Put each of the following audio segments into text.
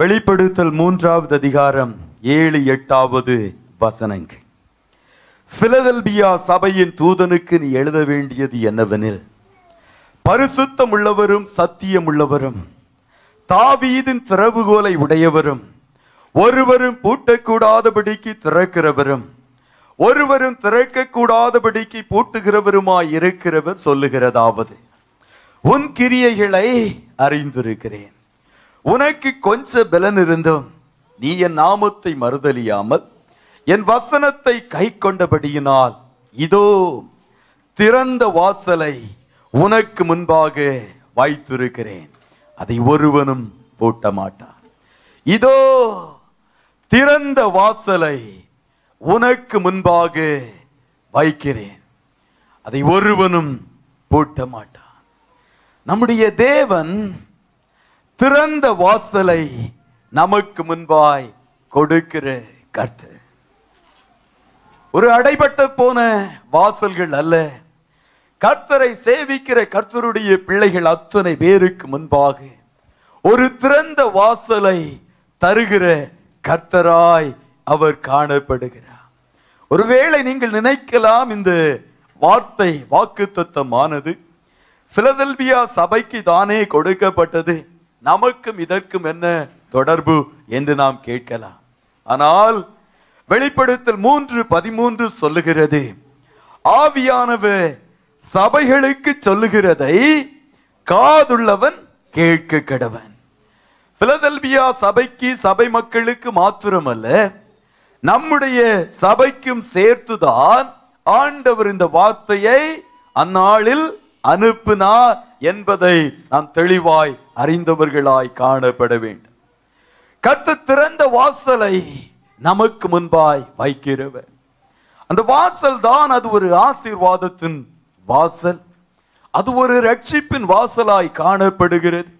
வெளிப்படுத்தல் மூன்றாவது அதிகாரம் ஏழு எட்டாவது வசனங்கள் பிலதல்பியா சபையின் தூதனுக்கு நீ எழுத வேண்டியது என்னவெனில் பரிசுத்தம் உள்ளவரும் சத்தியம் உள்ளவரும் தாவீதின் திறவுகோலை உடையவரும் ஒருவரும் பூட்டக்கூடாதபடிக்கு திறக்கிறவரும் ஒருவரும் திறக்கக்கூடாதபடிக்கு பூட்டுகிறவருமாய் இருக்கிறவர் சொல்லுகிறதாவது உன் கிரியைகளை அறிந்திருக்கிறேன் உனக்கு கொஞ்ச பலன் இருந்தும் நீ என் நாமத்தை மறுதலியாமல் என் வசனத்தை கை கொண்டபடியினால் இதோ திறந்த வாசலை உனக்கு முன்பாக வாய்த்திருக்கிறேன் அதை ஒருவனும் பூட்ட மாட்டான் இதோ திறந்த வாசலை உனக்கு முன்பாக வைக்கிறேன் அதை ஒருவனும் பூட்ட மாட்டான் நம்முடைய தேவன் திறந்த வாசலை நமக்கு முன்பாய் கொடுக்கிற கட்டு ஒரு அடைபட்டு போன வாசல்கள் அல்ல கர்த்தரை சேவிக்கிற கர்த்தருடைய பிள்ளைகள் அத்தனை பேருக்கு முன்பாக ஒரு திறந்த வாசலை தருகிற கர்த்தராய் அவர் காணப்படுகிறார் ஒருவேளை நீங்கள் நினைக்கலாம் இந்த வார்த்தை வாக்கு தத்துவமானது சபைக்கு தானே கொடுக்கப்பட்டது நமக்கும் இதற்கும் என்ன தொடர்பு என்று நாம் கேட்கலாம் ஆனால் வெளிப்படுத்தல் மூன்று பதிமூன்று சொல்லுகிறது ஆவியானவர் சபைகளுக்கு சொல்லுகிறதை காதுள்ளவன் கேட்க கடவன் பிலதல்பியா சபைக்கு சபை மக்களுக்கு மாத்திரமல்ல நம்முடைய சபைக்கும் சேர்த்துதான் ஆண்டவர் இந்த வார்த்தையை அந்நாளில் அனுப்பினார் என்பதை நாம் தெளிவாய் அறிந்தவர்களாய் காணப்பட வேண்டும் கத்து திறந்த வாசலை நமக்கு முன்பாய் வைக்கிறவர் அந்த வாசல் தான் அது ஒரு ஆசீர்வாதத்தின் வாசல் அது ஒரு ரட்சிப்பின் வாசலாய் காணப்படுகிறது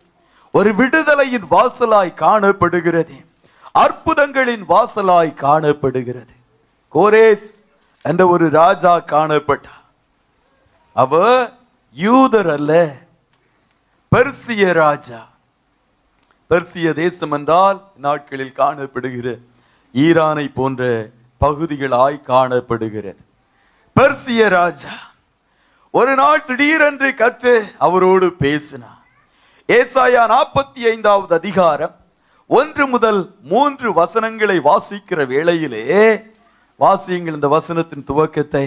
ஒரு விடுதலையின் வாசலாய் காணப்படுகிறது அற்புதங்களின் வாசலாய் காணப்படுகிறது கோரேஸ் என்ற ஒரு ராஜா காணப்பட்டார் அவர் யூதர் அல்ல பெர்சிய ராஜா பெர்சிய தேசம் என்றால் நாட்களில் காணப்படுகிற ஈரானை போன்ற பகுதிகளாய் காணப்படுகிறது பெர்சிய ராஜா ஒரு நாள் திடீரென்று கத்து அவரோடு பேசினார் ஏசாயா நாற்பத்தி ஐந்தாவது அதிகாரம் ஒன்று முதல் மூன்று வசனங்களை வாசிக்கிற வேளையிலே வாசியுங்கள் இந்த வசனத்தின் துவக்கத்தை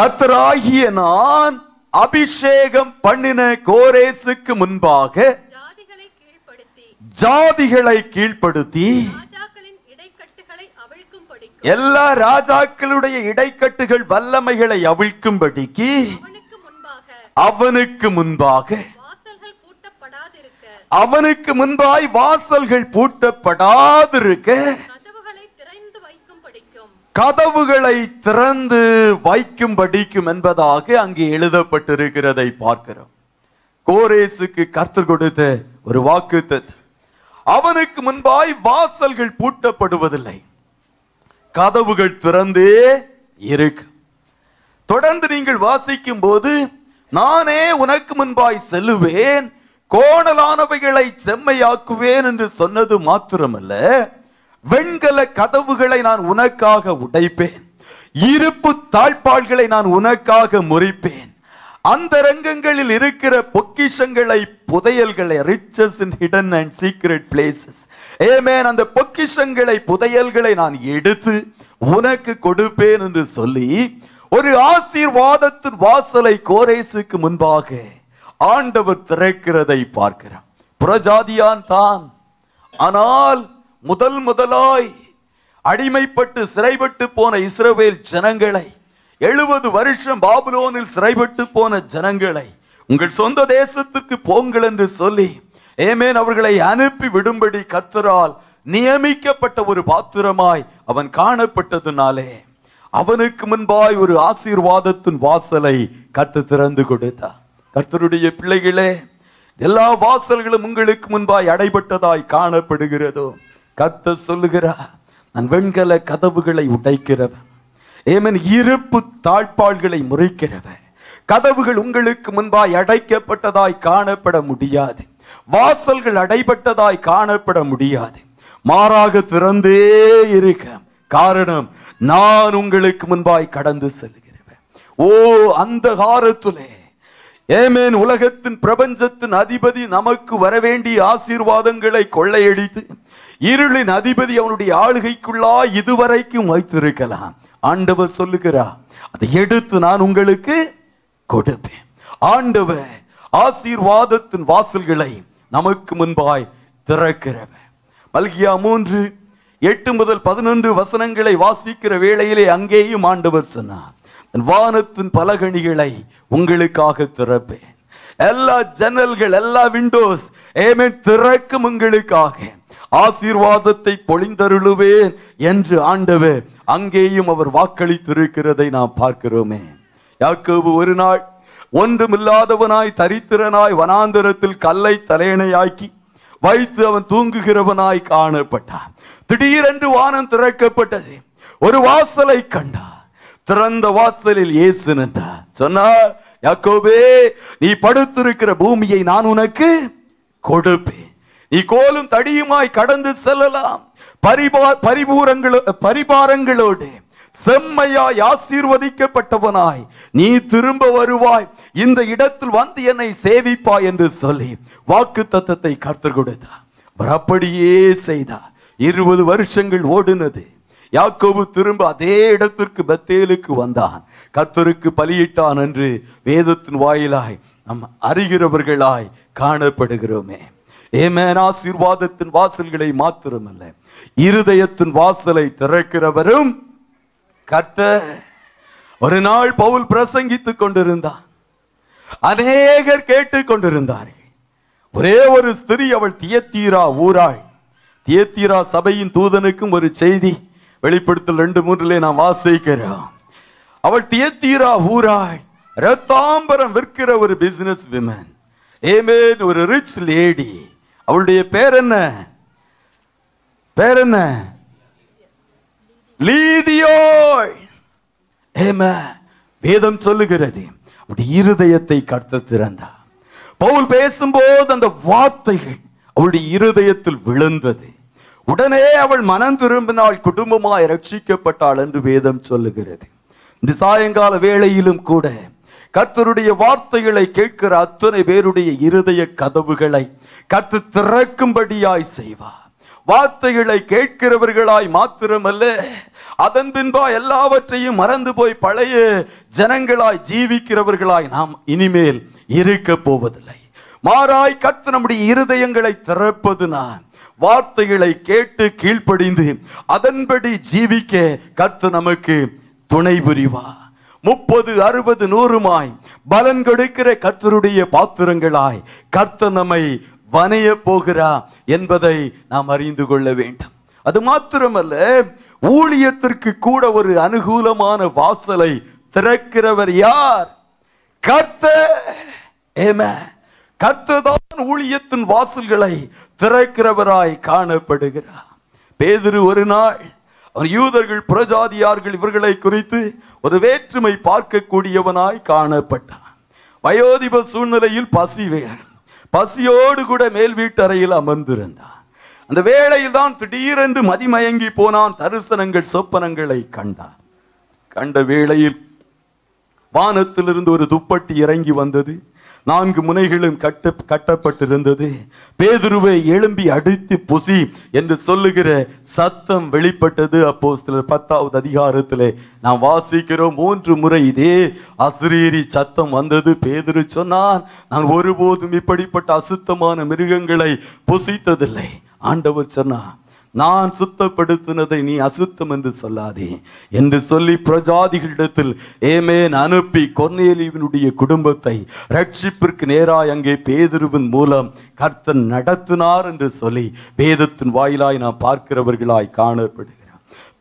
கத்தராகிய நான் அபிஷேகம் பண்ணின கோரேசுக்கு முன்பாக ஜாதிகளை கீழ்ப்படுத்தி எல்லா ராஜாக்களுடைய இடைக்கட்டுகள் வல்லமைகளை அவிழ்க்கும்படிக்கு அவனுக்கு முன்பாக அவனுக்கு முன்பாய் வாசல்கள் பூட்டப்படாதிருக்க கதவுகளை திறந்து வைக்கும் படிக்கும் என்பதாக அங்கே எழுதப்பட்டிருக்கிறதை பார்க்கிறோம் கோரேசுக்கு கர்த்தர் கொடுத்த ஒரு வாக்கு அவனுக்கு முன்பாய் வாசல்கள் பூட்டப்படுவதில்லை கதவுகள் திறந்தே இருக்கு தொடர்ந்து நீங்கள் வாசிக்கும் போது நானே உனக்கு முன்பாய் செல்லுவேன் கோணலானவைகளை செம்மையாக்குவேன் என்று சொன்னது மாத்திரமல்ல வெண்கல கதவுகளை நான் உனக்காக உடைப்பேன் இருப்பு தாழ்பாள்களை நான் உனக்காக முறிப்பேன் அந்த ரங்கங்களில் இருக்கிற பொக்கிஷங்களை புதையல்களை riches in hidden and secret places ஏமேன் அந்த பொக்கிஷங்களை புதையல்களை நான் எடுத்து உனக்கு கொடுப்பேன் என்று சொல்லி ஒரு ஆசீர்வாதத்தின் வாசலை கோரேசுக்கு முன்பாக ஆண்டவர் திறக்கிறதை பார்க்கிறான் பிரஜாதியான் தான் ஆனால் முதல் முதலாய் அடிமைப்பட்டு சிறைபட்டு போன இஸ்ரவேல் ஜனங்களை எழுபது வருஷம் பாபுலோனில் சிறைபட்டு போன ஜனங்களை உங்கள் சொந்த தேசத்துக்கு போங்கள் என்று சொல்லி ஏமேன் அவர்களை அனுப்பி விடும்படி கர்த்தரால் நியமிக்கப்பட்ட ஒரு பாத்திரமாய் அவன் காணப்பட்டதுனாலே அவனுக்கு முன்பாய் ஒரு ஆசீர்வாதத்தின் வாசலை கத்து திறந்து கொடுத்தார் கர்த்தருடைய பிள்ளைகளே எல்லா வாசல்களும் உங்களுக்கு முன்பாய் அடைபட்டதாய் காணப்படுகிறதோ கத்த சொல்லுகிறா நான் வெண்கல கதவுகளை உடைக்கிறவன் ஏமன் இருப்பு தாழ்பாள்களை முறைக்கிறவன் கதவுகள் உங்களுக்கு முன்பாய் அடைக்கப்பட்டதாய் காணப்பட முடியாது வாசல்கள் அடைபட்டதாய் காணப்பட முடியாது மாறாக திறந்தே இருக்க காரணம் நான் உங்களுக்கு முன்பாய் கடந்து செல்கிறேன் ஓ அந்த காரத்துலே ஏமேன் உலகத்தின் பிரபஞ்சத்தின் அதிபதி நமக்கு வரவேண்டிய ஆசீர்வாதங்களை கொள்ளையடித்து இருளின் அதிபதி அவனுடைய ஆளுகைக்குள்ளா இதுவரைக்கும் வைத்திருக்கலாம் ஆண்டவர் சொல்லுகிறா அதை எடுத்து நான் உங்களுக்கு கொடுப்பேன் ஆண்டவர் ஆசீர்வாதத்தின் வாசல்களை நமக்கு முன்பாய் திறக்கிறவ மல்கியா மூன்று எட்டு முதல் பதினொன்று வசனங்களை வாசிக்கிற வேளையிலே அங்கேயும் ஆண்டவர் சொன்னார் வானத்தின் பலகணிகளை உங்களுக்காக திறப்பேன் எல்லா ஜன்னல்கள் எல்லா விண்டோஸ் ஏமே திறக்கும் உங்களுக்காக ஆசீர்வாதத்தை பொழிந்தருளுவேன் என்று ஆண்டவர் அங்கேயும் அவர் வாக்களித்திருக்கிறதை நாம் பார்க்கிறோமே யாக்கோபு ஒரு நாள் ஒன்றுமில்லாதவனாய் தரித்திரனாய் வனாந்திரத்தில் கல்லை தலையணையாக்கி வைத்து அவன் தூங்குகிறவனாய் காணப்பட்டான் திடீரென்று வானம் திறக்கப்பட்டது ஒரு வாசலை கண்டான் திறந்த வாசலில் இயேசு நின்றார் சொன்னார் யாக்கோபே நீ படுத்திருக்கிற பூமியை நான் உனக்கு கொடுப்பேன் நீ கோலும் தடியுமாய் கடந்து செல்லலாம் பரிபா பரிபூரங்களோ பரிபாரங்களோடு செம்மையாய் ஆசீர்வதிக்கப்பட்டவனாய் நீ திரும்ப வருவாய் இந்த இடத்தில் வந்து என்னை சேவிப்பாய் என்று சொல்லி வாக்கு தத்துவத்தை கற்றுக் கொடுத்தார் அப்படியே செய்தார் இருபது வருஷங்கள் ஓடுனது யாக்கோபு திரும்ப அதே இடத்திற்கு பத்தேலுக்கு வந்தான் கர்த்தருக்கு பலியிட்டான் என்று வேதத்தின் வாயிலாய் நம் அறிகிறவர்களாய் காணப்படுகிறோமே ஏமேன் ஆசீர்வாதத்தின் வாசல்களை மாத்திரமல்ல இருதயத்தின் வாசலை திறக்கிறவரும் கர்த்த ஒரு நாள் பவுல் பிரசங்கித்துக் கொண்டிருந்தான் அநேகர் கேட்டு கொண்டிருந்தார்கள் ஒரே ஒரு ஸ்திரீ அவள் தியத்தீரா ஊராள் தியத்தீரா சபையின் தூதனுக்கும் ஒரு செய்தி வெளிப்படுத்தல் ரெண்டு மூன்றிலே நான் வாசிக்கிறேன் அவள் தியத்தீரா ஊராய் ரத்தாம்பரம் விற்கிற ஒரு பிசினஸ் விமன் ஏமேன் ஒரு ரிச் லேடி அவளுடைய பேர் என்ன பேர் என்ன லீதியோய் ஏமா வேதம் சொல்லுகிறது அப்படி இருதயத்தை கடத்த திறந்தா பவுல் பேசும்போது அந்த வார்த்தைகள் அவருடைய இருதயத்தில் விழுந்தது உடனே அவள் மனம் திரும்பினால் குடும்பமாய் ரட்சிக்கப்பட்டாள் என்று வேதம் சொல்லுகிறது இந்த சாயங்கால வேளையிலும் கூட கர்த்தருடைய வார்த்தைகளை கேட்கிற அத்தனை பேருடைய இருதய கதவுகளை கர்த்து திறக்கும்படியாய் செய்வார் வார்த்தைகளை கேட்கிறவர்களாய் மாத்திரமல்ல அதன் பின்பா எல்லாவற்றையும் மறந்து போய் பழைய ஜனங்களாய் ஜீவிக்கிறவர்களாய் நாம் இனிமேல் இருக்க போவதில்லை மாறாய் கர்த்து நம்முடைய இருதயங்களை திறப்பது நான் வார்த்தைகளை கேட்டு கீழ்ப்படிந்து அதன்படி ஜீவிக்க கத்து நமக்கு துணை புரிவா முப்பது அறுபது நூறுமாய் பலன் கொடுக்கிற கர்த்தருடைய பாத்திரங்களாய் கர்த்த நம்மை வனைய போகிறா என்பதை நாம் அறிந்து கொள்ள வேண்டும் அது மாத்திரமல்ல ஊழியத்திற்கு கூட ஒரு அனுகூலமான வாசலை திறக்கிறவர் யார் கர்த்த ஏமே கத்துதான் ஊழியத்தின் வாசல்களை திறக்கிறவராய் காணப்படுகிறார் பேதிரு ஒரு நாள் அவன் யூதர்கள் புரஜாதியார்கள் இவர்களை குறித்து ஒரு வேற்றுமை பார்க்கக்கூடியவனாய் காணப்பட்டான் வயோதிப சூழ்நிலையில் பசி வேணும் பசியோடு கூட மேல் வீட்டறையில் அமர்ந்திருந்தான் அந்த வேளையில் தான் திடீரென்று மதிமயங்கி போனான் தரிசனங்கள் சொப்பனங்களை கண்டான் கண்ட வேளையில் வானத்திலிருந்து ஒரு துப்பட்டி இறங்கி வந்தது நான்கு முனைகளும் கட்ட கட்டப்பட்டிருந்தது பேதுருவை எழும்பி அடித்து புசி என்று சொல்லுகிற சத்தம் வெளிப்பட்டது அப்போ சில பத்தாவது அதிகாரத்தில் நாம் வாசிக்கிறோம் மூன்று முறை இதே அசிரீரி சத்தம் வந்தது பேதுரு சொன்னான் நான் ஒருபோதும் இப்படிப்பட்ட அசுத்தமான மிருகங்களை புசித்ததில்லை ஆண்டவர் சொன்னான் நான் சுத்தப்படுத்தினதை நீ அசுத்தம் என்று சொல்லாதே என்று சொல்லி பிரஜாதிகளிடத்தில் ஏமேன் அனுப்பி கொன்னேலிவனுடைய குடும்பத்தை ரட்சிப்பிற்கு நேராய் அங்கே பேதிருவின் மூலம் கர்த்தன் நடத்தினார் என்று சொல்லி வேதத்தின் வாயிலாய் நாம் பார்க்கிறவர்களாய் காணப்படுகிறார்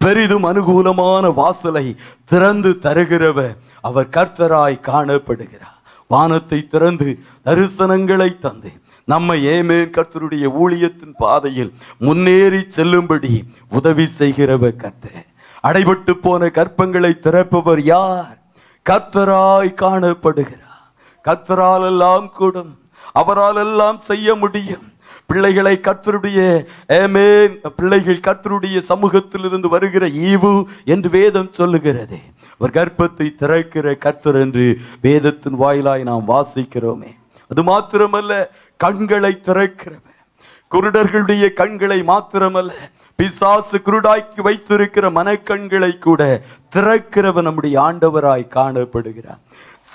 பெரிதும் அனுகூலமான வாசலை திறந்து தருகிறவர் அவர் கர்த்தராய் காணப்படுகிறார் வானத்தை திறந்து தரிசனங்களை தந்தேன் நம்மை ஏமேன் கர்த்தருடைய ஊழியத்தின் பாதையில் முன்னேறி செல்லும்படி உதவி செய்கிறவ கர்த்தர் அடைபட்டு போன கற்பங்களை திறப்பவர் யார் கர்த்தராய் காணப்படுகிறார் கர்த்தரால் எல்லாம் கூடும் அவரால் எல்லாம் செய்ய முடியும் பிள்ளைகளை கர்த்தருடைய ஏமேன் பிள்ளைகள் கர்த்தருடைய சமூகத்திலிருந்து வருகிற ஈவு என்று வேதம் சொல்லுகிறது ஒரு கர்ப்பத்தை திறக்கிற கர்த்தர் என்று வேதத்தின் வாயிலாய் நாம் வாசிக்கிறோமே அது மாத்திரமல்ல கண்களை திறக்கிறவன் குருடர்களுடைய கண்களை மாத்திரமல்ல பிசாசு குருடாக்கி வைத்திருக்கிற மனக்கண்களை கூட திறக்கிறவன் நம்முடைய ஆண்டவராய் காணப்படுகிறார்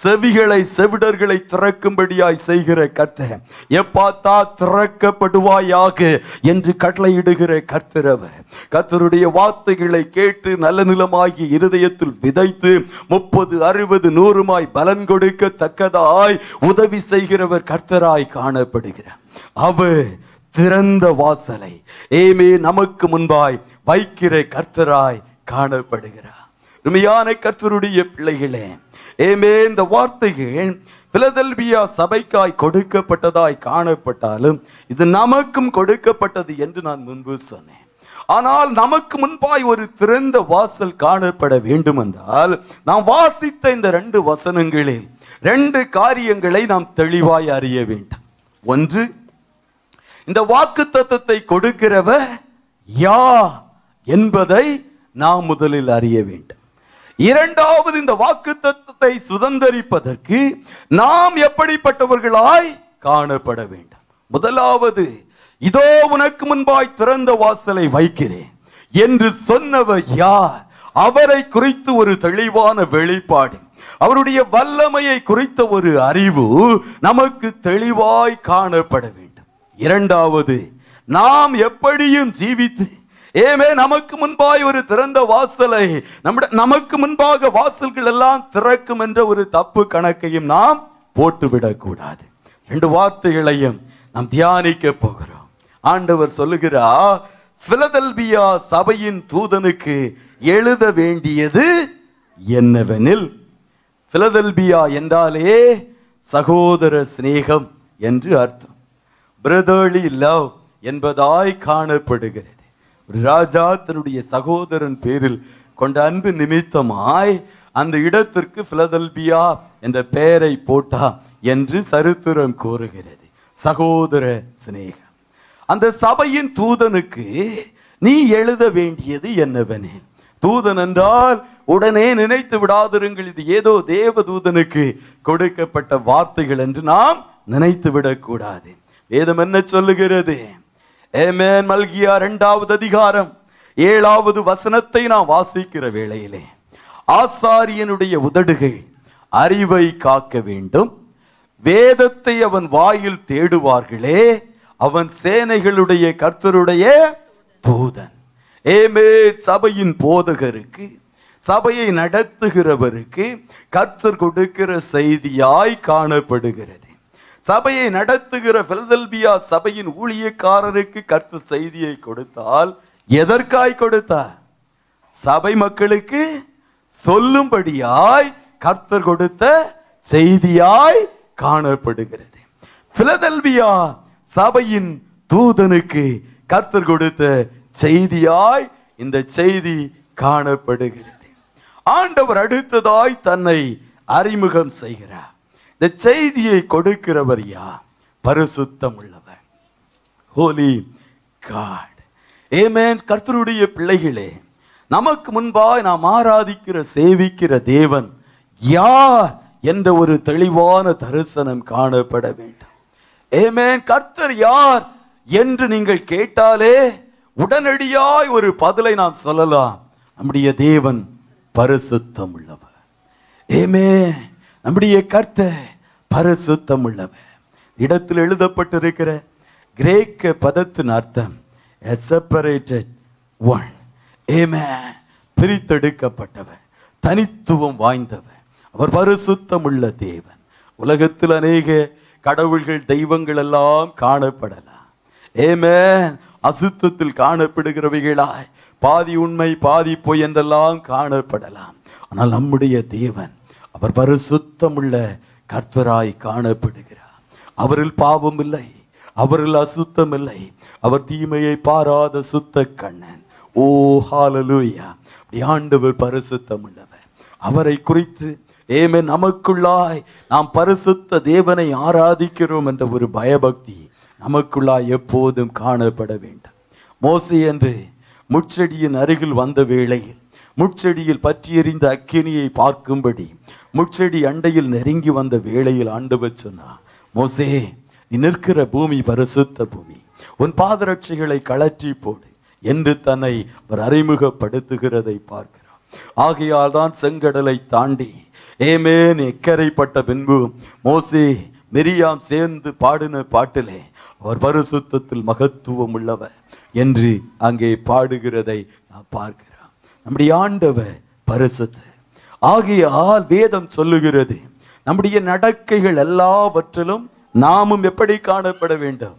செவிகளை செவிடர்களை திறக்கும்படியாய் செய்கிற கர்த்தர் எப்பாத்தா திறக்கப்படுவாயாக என்று கட்டளையிடுகிற கர்த்தரவர் கர்த்தருடைய வார்த்தைகளை கேட்டு நல்ல நிலமாகி இருதயத்தில் விதைத்து முப்பது அறுபது நூறுமாய் பலன் தக்கதாய் உதவி செய்கிறவர் கர்த்தராய் காணப்படுகிறார் அவர் திறந்த வாசலை ஏமே நமக்கு முன்பாய் வைக்கிற கர்த்தராய் காணப்படுகிறார் உண்மையான கர்த்தருடைய பிள்ளைகளே ஏமே இந்த வார்த்தைகள் பிலதெல்பியா சபைக்காய் கொடுக்கப்பட்டதாய் காணப்பட்டாலும் இது நமக்கும் கொடுக்கப்பட்டது என்று நான் முன்பு சொன்னேன் ஆனால் நமக்கு முன்பாய் ஒரு திறந்த வாசல் காணப்பட வேண்டும் என்றால் நாம் வாசித்த இந்த ரெண்டு வசனங்களில் ரெண்டு காரியங்களை நாம் தெளிவாய் அறிய வேண்டும் ஒன்று இந்த வாக்கு தத்துவத்தை கொடுக்கிறவ யா என்பதை நாம் முதலில் அறிய வேண்டும் இரண்டாவது இந்த வாக்கு தத்துவத்தை சுதந்திரிப்பதற்கு நாம் எப்படிப்பட்டவர்களாய் காணப்பட வேண்டும் முதலாவது இதோ உனக்கு முன்பாய் திறந்த வாசலை வைக்கிறேன் என்று சொன்னவர் யார் அவரை குறித்து ஒரு தெளிவான வெளிப்பாடு அவருடைய வல்லமையை குறித்த ஒரு அறிவு நமக்கு தெளிவாய் காணப்பட வேண்டும் இரண்டாவது நாம் எப்படியும் ஜீவித்து ஏமே நமக்கு முன்பாய் ஒரு திறந்த வாசலை நம்ம நமக்கு முன்பாக வாசல்கள் எல்லாம் திறக்கும் என்ற ஒரு தப்பு கணக்கையும் நாம் போட்டுவிடக்கூடாது ரெண்டு வார்த்தைகளையும் நாம் தியானிக்க போகிறோம் ஆண்டவர் சொல்லுகிறார் பிலதல்பியா சபையின் தூதனுக்கு எழுத வேண்டியது என்னவெனில் பிலதல்பியா என்றாலே சகோதர சிநேகம் என்று அர்த்தம் பிரதர்லி லவ் என்பதாய் காணப்படுகிறது ராஜா தன்னுடைய சகோதரன் பேரில் கொண்ட அன்பு நிமித்தமாய் அந்த இடத்திற்கு பிலதல்பியா என்ற பெயரை போட்டா என்று சரித்திரம் கூறுகிறது சகோதர சிநேகம் அந்த சபையின் தூதனுக்கு நீ எழுத வேண்டியது என்னவனே தூதன் என்றால் உடனே நினைத்து விடாதிருங்கள் இது ஏதோ தேவ தூதனுக்கு கொடுக்கப்பட்ட வார்த்தைகள் என்று நாம் நினைத்து விடக்கூடாது வேதம் என்ன சொல்லுகிறது ஏமேன் மல்கியா இரண்டாவது அதிகாரம் ஏழாவது வசனத்தை நான் வாசிக்கிற வேளையிலே ஆசாரியனுடைய உதடுகள் அறிவை காக்க வேண்டும் வேதத்தை அவன் வாயில் தேடுவார்களே அவன் சேனைகளுடைய கர்த்தருடைய தூதன் ஏமே சபையின் போதகருக்கு சபையை நடத்துகிறவருக்கு கர்த்தர் கொடுக்கிற செய்தியாய் காணப்படுகிறது சபையை நடத்துகிற பிலதெல்பியா சபையின் ஊழியக்காரருக்கு கருத்து செய்தியை கொடுத்தால் எதற்காய் கொடுத்தார் சபை மக்களுக்கு சொல்லும்படியாய் கர்த்தர் கொடுத்த செய்தியாய் காணப்படுகிறது பிலதல்பியா சபையின் தூதனுக்கு கர்த்தர் கொடுத்த செய்தியாய் இந்த செய்தி காணப்படுகிறது ஆண்டவர் அடுத்ததாய் தன்னை அறிமுகம் செய்கிறார் இந்த செய்தியை கொடுக்கிறவர் யார் பரிசுத்தம் உள்ளவர் ஹோலி காட் ஏமேன் கர்த்தருடைய பிள்ளைகளே நமக்கு முன்பாய் நாம் ஆராதிக்கிற சேவிக்கிற தேவன் யார் என்ற ஒரு தெளிவான தரிசனம் காணப்பட வேண்டும் ஏமேன் கர்த்தர் யார் என்று நீங்கள் கேட்டாலே உடனடியாய் ஒரு பதிலை நாம் சொல்லலாம் நம்முடைய தேவன் பரிசுத்தம் உள்ளவர் ஏமே நம்முடைய கர்த்தர் பரிசுத்தம் உள்ளவன் இடத்தில் எழுதப்பட்டிருக்கிற கிரேக்க பதத்தின் அர்த்தம் ஒன் ஏமே பிரித்தெடுக்கப்பட்டவன் தனித்துவம் வாய்ந்தவன் அவர் பரிசுத்தம் உள்ள தேவன் உலகத்தில் அநேக கடவுள்கள் தெய்வங்கள் எல்லாம் காணப்படலாம் ஏமே அசுத்தத்தில் காணப்படுகிறவைகளாய் பாதி உண்மை பாதி பொய் என்றெல்லாம் காணப்படலாம் ஆனால் நம்முடைய தேவன் அவர் உள்ள கர்த்தராய் காணப்படுகிறார் அவரில் பாவம் இல்லை அவரில் அசுத்தம் இல்லை அவர் தீமையை பாராத சுத்த கண்ணன் ஓ ஹாலலூயா ஆண்டவர் பரிசுத்தம் உள்ளவர் அவரை குறித்து ஏமே நமக்குள்ளாய் நாம் பரிசுத்த தேவனை ஆராதிக்கிறோம் என்ற ஒரு பயபக்தி நமக்குள்ளாய் எப்போதும் காணப்பட வேண்டும் மோசி என்று முச்செடியின் அருகில் வந்த வேளையில் முச்செடியில் பற்றி எறிந்த அக்கினியை பார்க்கும்படி முட்செடி அண்டையில் நெருங்கி வந்த வேளையில் ஆண்டு சொன்னா மோசே நீ நிற்கிற பூமி பரிசுத்த பூமி உன் பாதரட்சிகளை கலற்றி போடு என்று தன்னை அவர் அறிமுகப்படுத்துகிறதை பார்க்கிறார் ஆகையால் தான் செங்கடலை தாண்டி ஏமேன் எக்கரைப்பட்ட பின்பு மோசே மெரியாம் சேர்ந்து பாடின பாட்டிலே அவர் பரிசுத்தத்தில் மகத்துவம் உள்ளவர் என்று அங்கே பாடுகிறதை நான் பார்க்கிறேன் நம்முடைய ஆண்டவர் பரிசுத்த ஆகியால் வேதம் சொல்லுகிறது நம்முடைய நடக்கைகள் எல்லாவற்றிலும் நாமும் எப்படி காணப்பட வேண்டும்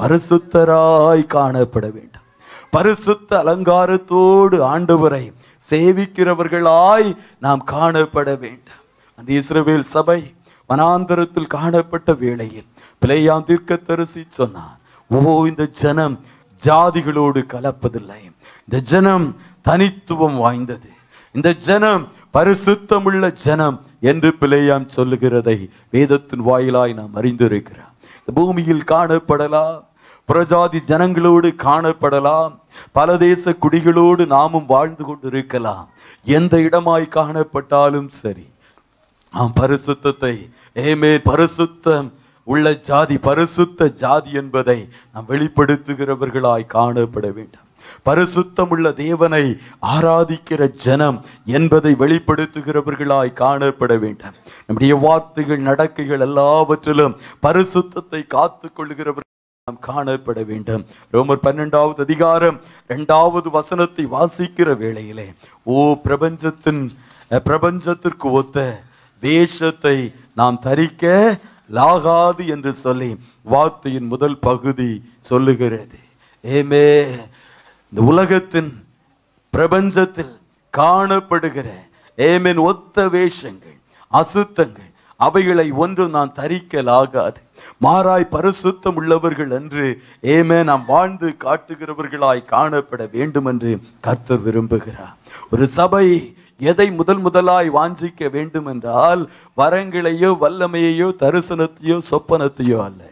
பரிசுத்தராய் காணப்பட வேண்டும் பரிசுத்த அலங்காரத்தோடு ஆண்டவரை சேவிக்கிறவர்களாய் நாம் காணப்பட வேண்டும் அந்த இஸ்ரவேல் சபை வனாந்தரத்தில் காணப்பட்ட வேளையில் பிள்ளையாம் தீர்க்க தரிசி சொன்னார் ஓ இந்த ஜனம் ஜாதிகளோடு கலப்பதில்லை இந்த ஜனம் தனித்துவம் வாய்ந்தது இந்த ஜனம் பரிசுத்தமுள்ள ஜனம் என்று பிள்ளையாம் சொல்லுகிறதை வேதத்தின் வாயிலாய் நாம் அறிந்திருக்கிறோம் பூமியில் காணப்படலாம் புறஜாதி ஜனங்களோடு காணப்படலாம் பல தேச குடிகளோடு நாமும் வாழ்ந்து கொண்டிருக்கலாம் எந்த இடமாய் காணப்பட்டாலும் சரி நாம் பரிசுத்தத்தை ஏமே பரிசுத்தம் உள்ள ஜாதி பரிசுத்த ஜாதி என்பதை நாம் வெளிப்படுத்துகிறவர்களாய் காணப்பட வேண்டும் பரிசுத்தமுள்ள தேவனை ஆராதிக்கிற ஜனம் என்பதை வெளிப்படுத்துகிறவர்களாய் காணப்பட வேண்டும் நம்முடைய வார்த்தைகள் நடக்கைகள் எல்லாவற்றிலும் பரிசுத்தத்தை காத்து கொள்கிறவர்கள் நாம் காணப்பட வேண்டும் ரோமர் பன்னெண்டாவது அதிகாரம் இரண்டாவது வசனத்தை வாசிக்கிற வேளையிலே ஓ பிரபஞ்சத்தின் பிரபஞ்சத்திற்கு ஒத்த வேஷத்தை நாம் தரிக்க லாகாது என்று சொல்லி வார்த்தையின் முதல் பகுதி சொல்லுகிறது ஏமே இந்த உலகத்தின் பிரபஞ்சத்தில் காணப்படுகிற ஏமேன் ஒத்த வேஷங்கள் அசுத்தங்கள் அவைகளை ஒன்று நான் தரிக்கலாகாது மாறாய் பரிசுத்தம் உள்ளவர்கள் என்று ஏமே நாம் வாழ்ந்து காட்டுகிறவர்களாய் காணப்பட வேண்டும் என்று கத்த விரும்புகிறார் ஒரு சபை எதை முதல் முதலாய் வாஞ்சிக்க வேண்டும் என்றால் வரங்களையோ வல்லமையையோ தரிசனத்தையோ சொப்பனத்தையோ அல்ல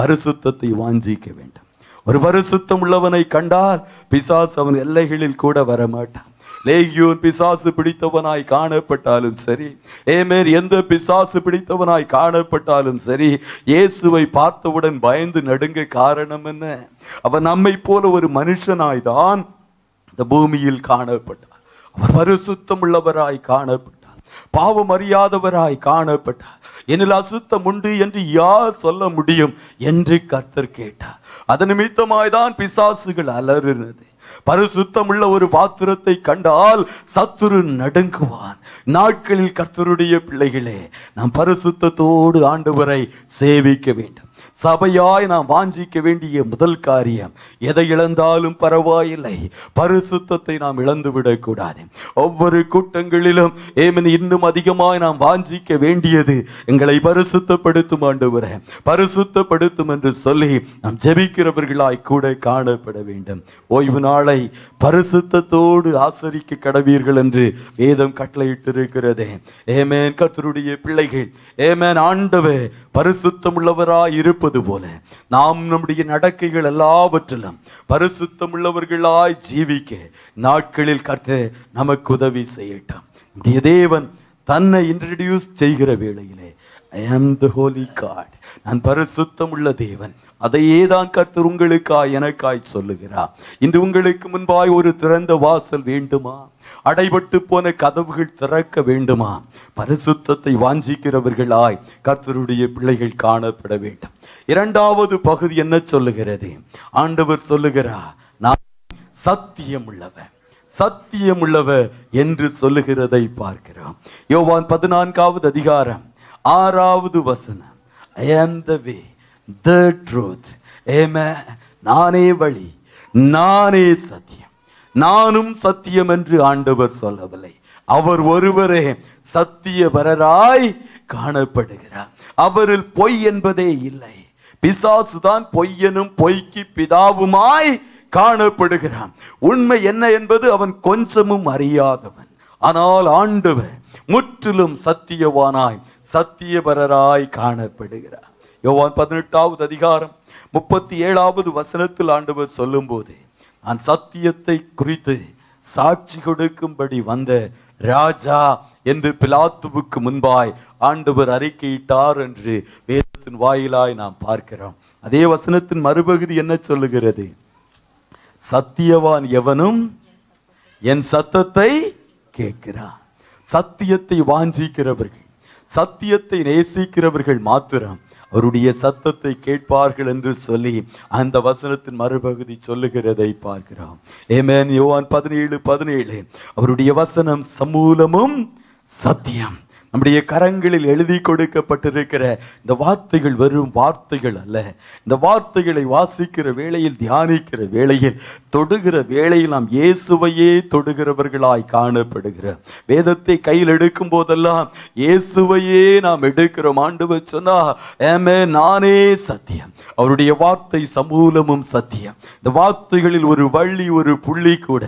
பரிசுத்தத்தை வாஞ்சிக்க வேண்டும் ஒரு பரிசுத்தம் உள்ளவனை கண்டால் பிசாசு அவன் எல்லைகளில் கூட வரமாட்டான் லேகியூர் பிசாசு பிடித்தவனாய் காணப்பட்டாலும் சரி ஏமேர் எந்த பிசாசு பிடித்தவனாய் காணப்பட்டாலும் சரி இயேசுவை பார்த்தவுடன் பயந்து நடுங்க காரணம் என்ன அவன் நம்மை போல ஒரு மனுஷனாய் தான் இந்த பூமியில் காணப்பட்டான் அவர் பரிசுத்தம் உள்ளவராய் காணப்பட்டார் பாவம் அறியாதவராய் காணப்பட்டார் என்னில் அசுத்தம் உண்டு என்று யார் சொல்ல முடியும் என்று கர்த்தர் கேட்டார் அது நிமித்தமாய்தான் பிசாசுகள் அலறினது உள்ள ஒரு பாத்திரத்தை கண்டால் சத்துரு நடுங்குவான் நாட்களில் கர்த்தருடைய பிள்ளைகளே நாம் பரிசுத்தத்தோடு ஆண்டவரை சேவிக்க வேண்டும் சபையாய் நாம் வாஞ்சிக்க வேண்டிய முதல் காரியம் எதை இழந்தாலும் பரவாயில்லை பரிசுத்தத்தை நாம் விடக்கூடாது ஒவ்வொரு கூட்டங்களிலும் ஏமன் இன்னும் அதிகமாய் நாம் வாஞ்சிக்க வேண்டியது எங்களை பரிசுத்தப்படுத்தும் வர பரிசுத்தப்படுத்தும் என்று சொல்லி நாம் ஜெபிக்கிறவர்களாய் கூட காணப்பட வேண்டும் ஓய்வு நாளை பரிசுத்தத்தோடு ஆசரிக்க கடவீர்கள் என்று வேதம் கட்டளையிட்டிருக்கிறதே ஏமேன் கத்தருடைய பிள்ளைகள் ஏமேன் ஆண்டவே பரிசுத்தம் உள்ளவராய் இருப்ப இருப்பது போல நாம் நம்முடைய நடக்கைகள் எல்லாவற்றிலும் பரிசுத்தம் உள்ளவர்களாய் ஜீவிக்க நாட்களில் கற்று நமக்கு உதவி செய்யட்டும் இந்திய தேவன் தன்னை இன்ட்ரடியூஸ் செய்கிற வேளையிலே ஐ ஆம் த ஹோலி காட் நான் பரிசுத்தம் உள்ள தேவன் அதையே தான் கர்த்தர் உங்களுக்காய் எனக்காய் சொல்லுகிறார் இன்று உங்களுக்கு முன்பாய் ஒரு திறந்த வாசல் வேண்டுமா அடைபட்டு போன கதவுகள் திறக்க வேண்டுமா பரிசுத்தத்தை வாஞ்சிக்கிறவர்களாய் கர்த்தருடைய பிள்ளைகள் காணப்பட வேண்டும் இரண்டாவது பகுதி என்ன சொல்லுகிறது ஆண்டவர் சொல்லுகிறார் நான் சத்தியம் உள்ளவன் சத்தியம் என்று சொல்லுகிறதை பார்க்கிறோம் யோவான் பதினான்காவது அதிகாரம் ஆறாவது வசனம் ஐ ஆம் த வே த ட்ரூத் ஏம நானே வழி நானே சத்தியம் நானும் சத்தியம் என்று ஆண்டவர் சொல்லவில்லை அவர் ஒருவரே சத்தியவரராய் காணப்படுகிறார் அவரில் பொய் என்பதே இல்லை பிசாசுதான் பொய்யனும் பொய்க்கு பிதாவுமாய் காணப்படுகிறான் உண்மை என்ன என்பது அவன் கொஞ்சமும் அறியாதவன் ஆனால் ஆண்டவர் முற்றிலும் சத்தியவானாய் சத்தியபரராய் காணப்படுகிறார் யோவான் பதினெட்டாவது அதிகாரம் முப்பத்தி ஏழாவது வசனத்தில் ஆண்டவர் சொல்லும் போது அந்த சத்தியத்தை குறித்து சாட்சி கொடுக்கும்படி வந்த ராஜா என்று பிலாத்துவுக்கு முன்பாய் ஆண்டவர் அறிக்கையிட்டார் என்று வேதத்தின் வாயிலாய் நாம் பார்க்கிறோம் அதே வசனத்தின் மறுபகுதி என்ன சொல்லுகிறது சத்தியவான் எவனும் என் சத்தத்தை கேட்கிறான் சத்தியத்தை வாஞ்சிக்கிறவர்கள் சத்தியத்தை நேசிக்கிறவர்கள் மாத்திரம் அவருடைய சத்தத்தை கேட்பார்கள் என்று சொல்லி அந்த வசனத்தின் மறுபகுதி சொல்லுகிறதை பார்க்கிறோம் ஏமேன் யோவான் பதினேழு பதினேழு அவருடைய வசனம் சமூலமும் சத்தியம் நம்முடைய கரங்களில் எழுதி கொடுக்கப்பட்டிருக்கிற இந்த வார்த்தைகள் வெறும் வார்த்தைகள் அல்ல இந்த வார்த்தைகளை வாசிக்கிற வேளையில் தியானிக்கிற வேளையில் தொடுகிற வேளையில் நாம் இயேசுவையே தொடுகிறவர்களாய் காணப்படுகிற வேதத்தை கையில் எடுக்கும் போதெல்லாம் இயேசுவையே நாம் எடுக்கிறோம் ஆண்டு வச்சோன்னா ஏமே நானே சத்தியம் அவருடைய வார்த்தை சமூலமும் சத்தியம் இந்த வார்த்தைகளில் ஒரு வள்ளி ஒரு புள்ளி கூட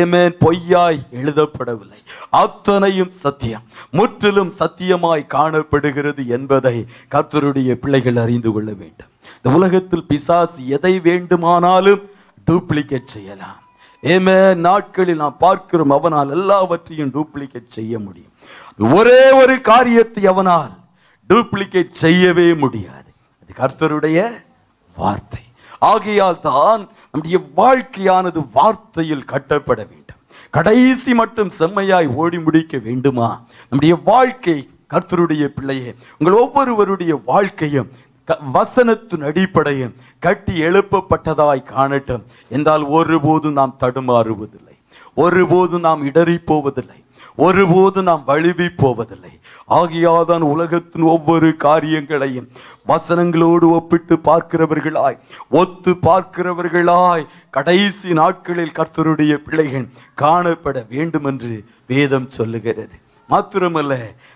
ஏமே பொய்யாய் எழுதப்படவில்லை அத்தனையும் சத்தியம் முற்றிலும் வேதம் சத்தியமாய் காணப்படுகிறது என்பதை கர்த்தருடைய பிள்ளைகள் அறிந்து கொள்ள வேண்டும் இந்த உலகத்தில் பிசாஸ் எதை வேண்டுமானாலும் டூப்ளிகேட் செய்யலாம் ஏமே நாட்களில் நாம் பார்க்கிறோம் அவனால் எல்லாவற்றையும் டூப்ளிகேட் செய்ய முடியும் ஒரே ஒரு காரியத்தை அவனால் டூப்ளிகேட் செய்யவே முடியாது அது கர்த்தருடைய வார்த்தை ஆகையால் தான் நம்முடைய வாழ்க்கையானது வார்த்தையில் கட்டப்பட கடைசி மட்டும் செம்மையாய் ஓடி முடிக்க வேண்டுமா நம்முடைய வாழ்க்கை கர்த்தருடைய பிள்ளையே உங்கள் ஒவ்வொருவருடைய வாழ்க்கையும் வசனத்தின் அடிப்படையும் கட்டி எழுப்பப்பட்டதாய் காணட்டும் என்றால் ஒருபோதும் நாம் தடுமாறுவதில்லை ஒருபோதும் நாம் இடறி போவதில்லை ஒருபோதும் நாம் வழுவி போவதில்லை ஆகியாதான் உலகத்தின் ஒவ்வொரு காரியங்களையும் வசனங்களோடு ஒப்பிட்டு பார்க்கிறவர்களாய் ஒத்து பார்க்கிறவர்களாய் கடைசி நாட்களில் கர்த்தருடைய பிள்ளைகள் காணப்பட வேண்டும் என்று வேதம் சொல்லுகிறது மாத்திரமல்ல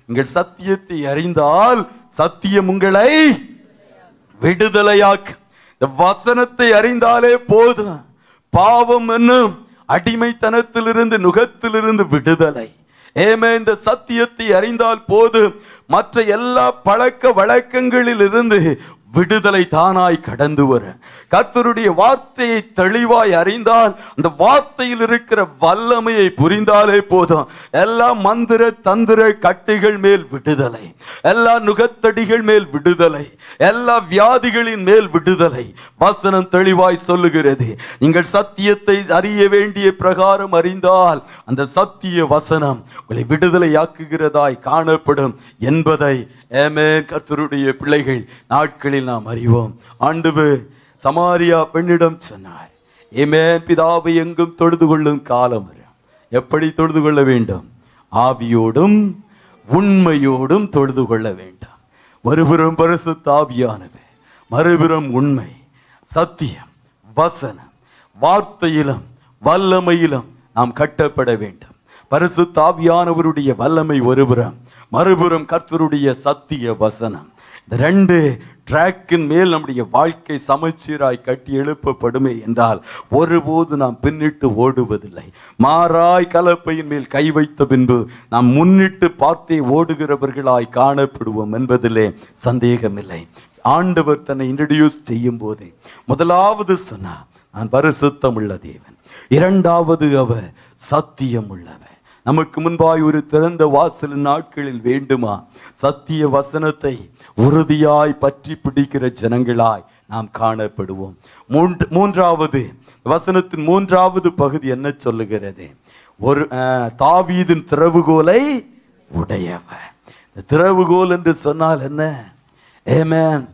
நீங்கள் சத்தியத்தை அறிந்தால் சத்தியம் உங்களை விடுதலையாக்கு இந்த வசனத்தை அறிந்தாலே போதும் பாவம் என்னும் அடிமைத்தனத்திலிருந்து நுகத்திலிருந்து விடுதலை ஏமே இந்த சத்தியத்தை அறிந்தால் போது மற்ற எல்லா பழக்க வழக்கங்களில் இருந்து விடுதலை தானாய் கடந்து வர கர்த்தருடைய வார்த்தையை தெளிவாய் அறிந்தால் அந்த வார்த்தையில் இருக்கிற வல்லமையை புரிந்தாலே போதும் எல்லா மந்திர தந்திர கட்டிகள் மேல் விடுதலை எல்லா நுகத்தடிகள் மேல் விடுதலை எல்லா வியாதிகளின் மேல் விடுதலை வசனம் தெளிவாய் சொல்லுகிறது நீங்கள் சத்தியத்தை அறிய வேண்டிய பிரகாரம் அறிந்தால் அந்த சத்திய வசனம் உங்களை விடுதலையாக்குகிறதாய் காணப்படும் என்பதை ஏமே கத்தருடைய பிள்ளைகள் நாட்களில் வேதத்தில் நாம் அறிவோம் ஆண்டு சமாரியா பெண்ணிடம் சொன்னார் ஏமேன் பிதாவை எங்கும் தொழுது கொள்ளும் காலம் வரும் எப்படி தொழுது கொள்ள வேண்டும் ஆவியோடும் உண்மையோடும் தொழுது கொள்ள வேண்டும் மறுபுறம் பரிசு தாவியானது மறுபுறம் உண்மை சத்தியம் வசனம் வார்த்தையிலும் வல்லமையிலும் நாம் கட்டப்பட வேண்டும் பரிசு தாவியானவருடைய வல்லமை ஒருபுறம் மறுபுறம் கர்த்தருடைய சத்திய வசனம் இந்த ரெண்டு ட்ராக்கின் மேல் நம்முடைய வாழ்க்கை சமச்சீராய் கட்டி எழுப்பப்படுமே என்றால் ஒருபோது நாம் பின்னிட்டு ஓடுவதில்லை மாறாய் கலப்பையின் மேல் கை வைத்த பின்பு நாம் முன்னிட்டு பார்த்தே ஓடுகிறவர்களாய் காணப்படுவோம் என்பதிலே சந்தேகமில்லை ஆண்டவர் தன்னை இன்ட்ரடியூஸ் செய்யும் போதே முதலாவது சொன்னார் நான் பரிசுத்தம் உள்ள தேவன் இரண்டாவது அவர் சத்தியம் உள்ளவர் நமக்கு முன்பாய் ஒரு திறந்த வாசல் நாட்களில் வேண்டுமா சத்திய வசனத்தை உறுதியாய் பற்றி பிடிக்கிற ஜனங்களாய் நாம் காணப்படுவோம் மூன்று மூன்றாவது வசனத்தின் மூன்றாவது பகுதி என்ன சொல்லுகிறது ஒரு தாவீதின் திறவுகோலை உடையவர் இந்த திறவுகோல் என்று சொன்னால் என்ன ஏமேன்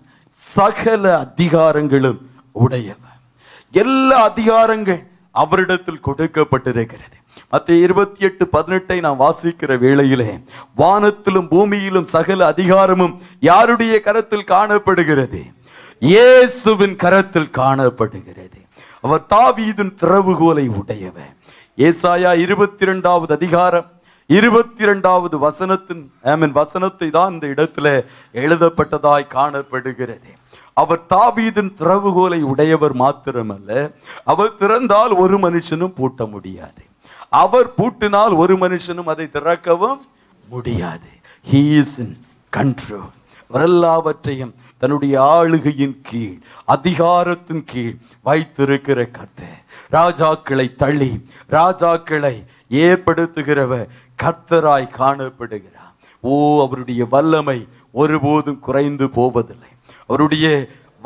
சகல அதிகாரங்களும் உடையவர் எல்லா அதிகாரங்கள் அவரிடத்தில் கொடுக்கப்பட்டிருக்கிறது மத்திய இருபத்தி எட்டு பதினெட்டை நாம் வாசிக்கிற வேளையிலே வானத்திலும் பூமியிலும் சகல அதிகாரமும் யாருடைய கரத்தில் காணப்படுகிறது இயேசுவின் கரத்தில் காணப்படுகிறது அவர் தாவீதின் திறவுகோலை உடையவர் ஏசாயா இருபத்தி இரண்டாவது அதிகாரம் இருபத்தி இரண்டாவது வசனத்தின் வசனத்தை தான் இந்த இடத்துல எழுதப்பட்டதாய் காணப்படுகிறது அவர் தாவீதின் திறவுகோலை உடையவர் மாத்திரமல்ல அவர் திறந்தால் ஒரு மனுஷனும் பூட்ட முடியாது அவர் பூட்டினால் ஒரு மனுஷனும் அதை திறக்கவும் முடியாது ஹீ கண்ட்ரோல் எல்லாவற்றையும் தன்னுடைய ஆளுகையின் கீழ் அதிகாரத்தின் கீழ் வைத்திருக்கிற கர்த்தர் ராஜாக்களை தள்ளி ராஜாக்களை ஏற்படுத்துகிறவர் கர்த்தராய் காணப்படுகிறார் ஓ அவருடைய வல்லமை ஒருபோதும் குறைந்து போவதில்லை அவருடைய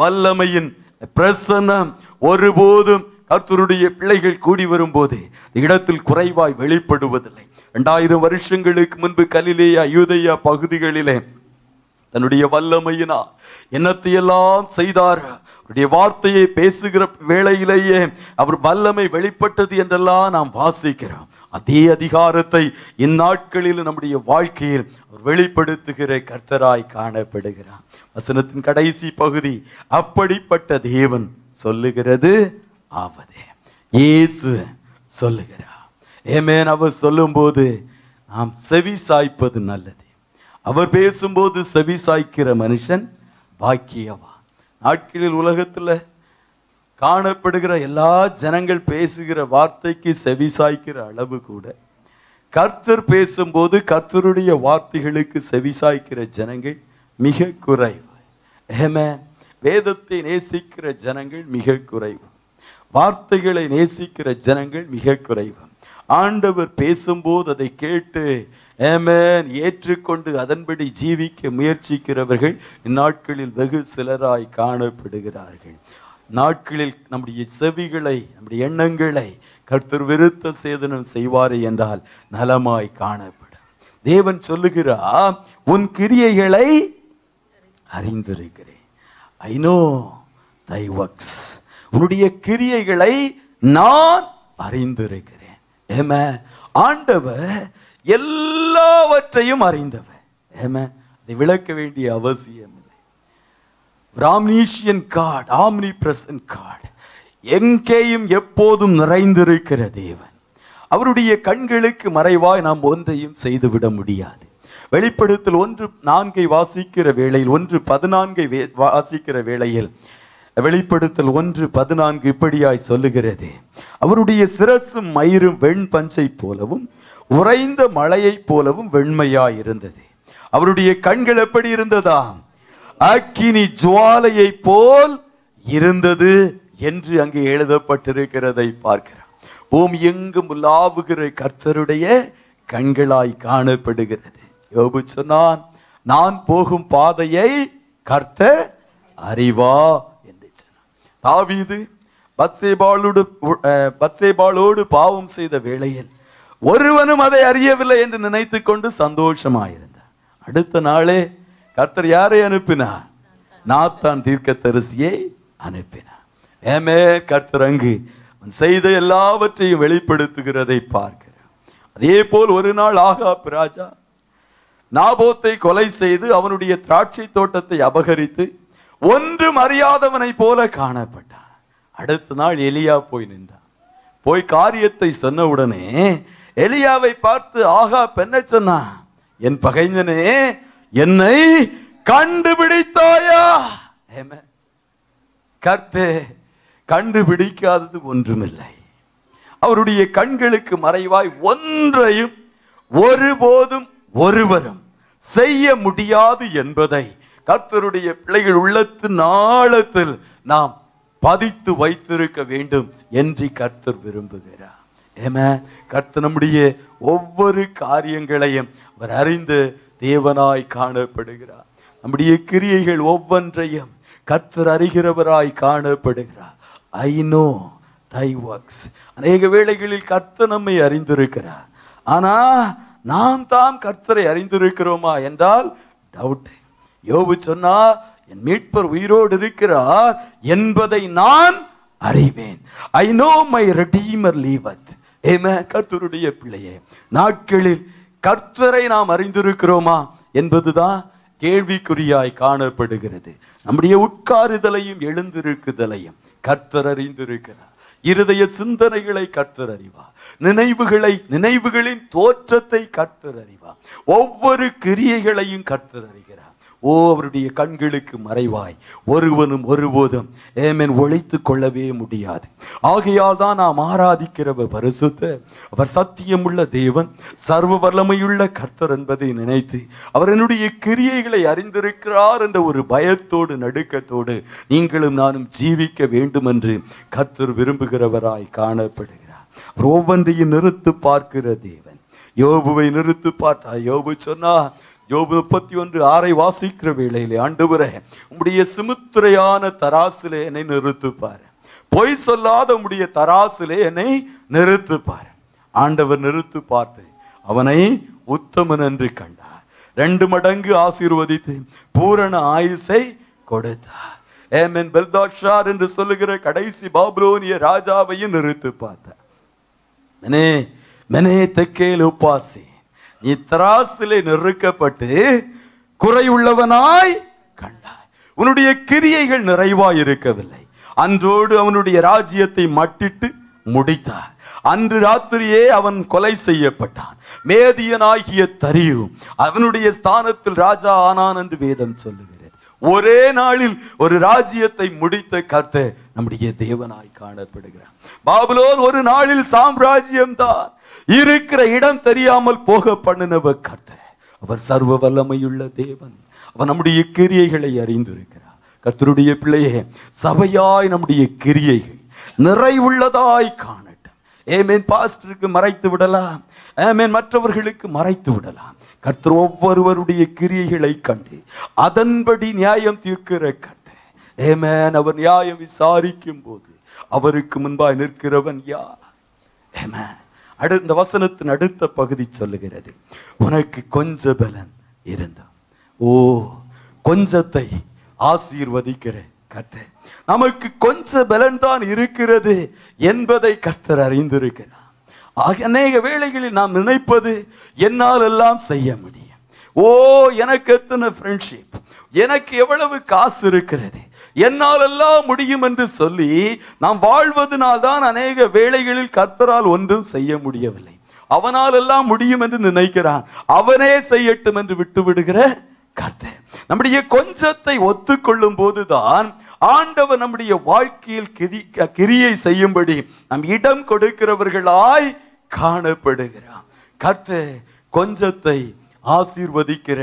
வல்லமையின் பிரசன்னம் ஒருபோதும் கர்த்தருடைய பிள்ளைகள் கூடி வரும்போது இடத்தில் குறைவாய் வெளிப்படுவதில்லை ரெண்டாயிரம் வருஷங்களுக்கு முன்பு கலிலேயா யூதையா பகுதிகளிலே தன்னுடைய வல்லமையினா என்னத்தையெல்லாம் செய்தார் அவருடைய வார்த்தையை பேசுகிற வேளையிலேயே அவர் வல்லமை வெளிப்பட்டது என்றெல்லாம் நாம் வாசிக்கிறோம் அதே அதிகாரத்தை இந்நாட்களில் நம்முடைய வாழ்க்கையில் அவர் வெளிப்படுத்துகிற கர்த்தராய் காணப்படுகிறார் வசனத்தின் கடைசி பகுதி அப்படிப்பட்ட தேவன் சொல்லுகிறது ஆவதே இயேசு சொல்லுகிறார் ஏமேன் அவர் சொல்லும்போது நாம் செவி சாய்ப்பது நல்லது அவர் பேசும்போது செவி சாய்க்கிற மனுஷன் பாக்கியவா நாட்களில் உலகத்தில் காணப்படுகிற எல்லா ஜனங்கள் பேசுகிற வார்த்தைக்கு செவி சாய்க்கிற அளவு கூட கர்த்தர் பேசும்போது கர்த்தருடைய வார்த்தைகளுக்கு செவி சாய்க்கிற ஜனங்கள் மிக குறைவு ஏமே வேதத்தை நேசிக்கிற ஜனங்கள் மிக குறைவு வார்த்தைகளை நேசிக்கிற ஜனங்கள் மிக குறைவு ஆண்டவர் பேசும்போது அதை கேட்டு ஏமேன் ஏற்றுக்கொண்டு அதன்படி ஜீவிக்க முயற்சிக்கிறவர்கள் இந்நாட்களில் வெகு சிலராய் காணப்படுகிறார்கள் நாட்களில் நம்முடைய செவிகளை நம்முடைய எண்ணங்களை கர்த்தர் விருத்த சேதனம் செய்வார் என்றால் நலமாய் காணப்படும் தேவன் சொல்லுகிறா உன் கிரியைகளை அறிந்திருக்கிறேன் ஐ நோ தை ஒர்க்ஸ் உன்னுடைய கிரியைகளை நான் அறிந்திருக்கிறேன் ஏம ஆண்டவர் எல்லாவற்றையும் அறிந்தவர் ஏம அதை விளக்க வேண்டிய அவசியம் இல்லை கார்டு ஆம்னி பிரசன் கார்டு எங்கேயும் எப்போதும் நிறைந்திருக்கிற தேவன் அவருடைய கண்களுக்கு மறைவாய் நாம் ஒன்றையும் செய்துவிட முடியாது வெளிப்படுத்தல் ஒன்று நான்கை வாசிக்கிற வேளையில் ஒன்று பதினான்கை வாசிக்கிற வேளையில் வெளிப்படுத்தல் ஒன்று பதினான்கு இப்படியாய் சொல்லுகிறது அவருடைய சிரசும் மயிரும் வெண் பஞ்சை போலவும் உறைந்த மலையைப் போலவும் வெண்மையாய் இருந்தது அவருடைய கண்கள் எப்படி இருந்ததா அக்கினி ஜுவாலையை போல் இருந்தது என்று அங்கே எழுதப்பட்டிருக்கிறதை பார்க்கிறார் பூமி எங்கும் லாவுகிற கர்த்தருடைய கண்களாய் காணப்படுகிறது யோபு சொன்னான் நான் போகும் பாதையை கர்த்த அறிவா தாவீது பத்சேபாலோடு பத்சேபாலோடு பாவம் செய்த வேளையில் ஒருவனும் அதை அறியவில்லை என்று நினைத்து கொண்டு சந்தோஷமாயிருந்தார் அடுத்த நாளே கர்த்தர் யாரை அனுப்பினார் நாத்தான் தீர்க்க தரிசியை அனுப்பினார் ஏமே கர்த்தர் அங்கு செய்த எல்லாவற்றையும் வெளிப்படுத்துகிறதை பார்க்கிறோம் அதே போல் ஒரு நாள் ஆகா பிராஜா நாபோத்தை கொலை செய்து அவனுடைய திராட்சை தோட்டத்தை அபகரித்து ஒன்றும் அறியாதவனை போல காணப்பட்டான் அடுத்த நாள் எலியா போய் நின்றான் போய் காரியத்தை சொன்ன உடனே எலியாவை பார்த்து ஆகா பெண்ண சொன்னான் என் பகைஞனே என்னை கண்டுபிடித்தாயா கர்த்தே கண்டுபிடிக்காதது ஒன்றுமில்லை அவருடைய கண்களுக்கு மறைவாய் ஒன்றையும் ஒருபோதும் ஒருவரும் செய்ய முடியாது என்பதை கர்த்தருடைய பிள்ளைகள் உள்ளத்தின் ஆழத்தில் நாம் பதித்து வைத்திருக்க வேண்டும் என்று கர்த்தர் விரும்புகிறார் ஏமா கர்த்த நம்முடைய ஒவ்வொரு காரியங்களையும் அவர் அறிந்து தேவனாய் காணப்படுகிறார் நம்முடைய கிரியைகள் ஒவ்வொன்றையும் கர்த்தர் அறிகிறவராய் காணப்படுகிறார் ஐ நோ தை ஒர்க்ஸ் அநேக வேளைகளில் கர்த்த நம்மை அறிந்திருக்கிறார் ஆனால் நாம் தாம் கர்த்தரை அறிந்திருக்கிறோமா என்றால் டவுட் யோபு சொன்னா என் மீட்பர் உயிரோடு இருக்கிறார் என்பதை நான் அறிவேன் I know my redeemer liveth ஏமே கர்த்தருடைய பிள்ளையே நாட்களில் கர்த்தரை நாம் அறிந்திருக்கிறோமா என்பதுதான் கேள்விக்குறியாய் காணப்படுகிறது நம்முடைய உட்காருதலையும் எழுந்திருக்குதலையும் கர்த்தர் அறிந்திருக்கிறார் இருதய சிந்தனைகளை கர்த்தர் அறிவார் நினைவுகளை நினைவுகளின் தோற்றத்தை கர்த்தர் அறிவார் ஒவ்வொரு கிரியைகளையும் கர்த்தர் அறிகிறார் ஓ அவருடைய கண்களுக்கு மறைவாய் ஒருவனும் ஒருபோதும் ஏமேன் ஒழித்து கொள்ளவே முடியாது ஆகையால் தான் நாம் ஆராதிக்கிறவர் பரிசுத்த அவர் சத்தியமுள்ள தேவன் சர்வ வல்லமையுள்ள கர்த்தர் என்பதை நினைத்து அவர் என்னுடைய கிரியைகளை அறிந்திருக்கிறார் என்ற ஒரு பயத்தோடு நடுக்கத்தோடு நீங்களும் நானும் ஜீவிக்க வேண்டும் என்று கர்த்தர் விரும்புகிறவராய் காணப்படுகிறார் ஒவ்வொன்றையும் நிறுத்து பார்க்கிற தேவன் யோபுவை நிறுத்து பார்த்தா யோபு சொன்னா யோபு முப்பத்தி ஒன்று ஆறை வாசிக்கிற வேளையிலே ஆண்டவரே உங்களுடைய சிமுத்திரையான தராசிலே என்னை நிறுத்துப்பார் பொய் சொல்லாத உங்களுடைய தராசிலே என்னை நிறுத்துப்பார் ஆண்டவர் நிறுத்து பார்த்து அவனை உத்தமன் என்று கண்டார் ரெண்டு மடங்கு ஆசீர்வதித்து பூரண ஆயுசை கொடுத்தார் ஏமன் பெல்தாஷார் என்று சொல்லுகிற கடைசி பாபுலோனிய ராஜாவையும் நிறுத்து பார்த்தார் மெனே மனே தெக்கேல் உப்பாசி நீ திராசிலே நெருக்கப்பட்டு குறையுள்ளவனாய் கண்டாய் உன்னுடைய கிரியைகள் நிறைவாய் இருக்கவில்லை அன்றோடு அவனுடைய ராஜ்யத்தை மட்டிட்டு முடித்தார் அன்று ராத்திரியே அவன் கொலை செய்யப்பட்டான் மேதியனாகிய தரியு அவனுடைய ஸ்தானத்தில் ராஜா ஆனான் என்று வேதம் சொல்லுகிறது ஒரே நாளில் ஒரு ராஜ்யத்தை முடித்த கர்த்த நம்முடைய தேவனாய் காணப்படுகிறான் பாபுலோன் ஒரு நாளில் சாம்ராஜ்யம் தான் இருக்கிற இடம் தெரியாமல் போக பண்ணினவ கர்த்த அவர் சர்வ வல்லமையுள்ள தேவன் அவர் நம்முடைய கிரியைகளை அறிந்திருக்கிறார் கர்த்தருடைய பிள்ளையே சபையாய் நம்முடைய கிரியைகள் நிறைவுள்ளதாய் காணட்டும் ஏமேன் பாஸ்டருக்கு மறைத்து விடலாம் ஏமேன் மற்றவர்களுக்கு மறைத்து விடலாம் கர்த்தர் ஒவ்வொருவருடைய கிரியைகளை கண்டு அதன்படி நியாயம் தீர்க்கிற கர்த்தர் ஏமேன் அவர் நியாயம் விசாரிக்கும் போது அவருக்கு முன்பாய் நிற்கிறவன் யார் ஏமேன் அடுத்த வசனத்தின் அடுத்த பகுதி சொல்லுகிறது உனக்கு கொஞ்ச பலன் இருந்தால் ஓ கொஞ்சத்தை ஆசீர்வதிக்கிற கத்தை நமக்கு கொஞ்ச பலன் தான் இருக்கிறது என்பதை கர்த்தர் அறிந்திருக்கிறார் அநேக வேளைகளில் நாம் நினைப்பது என்னால் எல்லாம் செய்ய முடியும் ஓ எனக்கு எத்தனை ஃப்ரெண்ட்ஷிப் எனக்கு எவ்வளவு காசு இருக்கிறது என்னால் எல்லாம் முடியும் என்று சொல்லி நாம் வாழ்வதனால்தான் அநேக வேலைகளில் கத்தரால் ஒன்றும் செய்ய முடியவில்லை அவனால் எல்லாம் முடியும் என்று நினைக்கிறான் அவனே செய்யட்டும் என்று விட்டு விடுகிற கர்த்தர் நம்முடைய கொஞ்சத்தை ஒத்துக்கொள்ளும் போதுதான் ஆண்டவர் நம்முடைய வாழ்க்கையில் கிரி கிரியை செய்யும்படி நம் இடம் கொடுக்கிறவர்களாய் காணப்படுகிறான் கத்து கொஞ்சத்தை ஆசீர்வதிக்கிற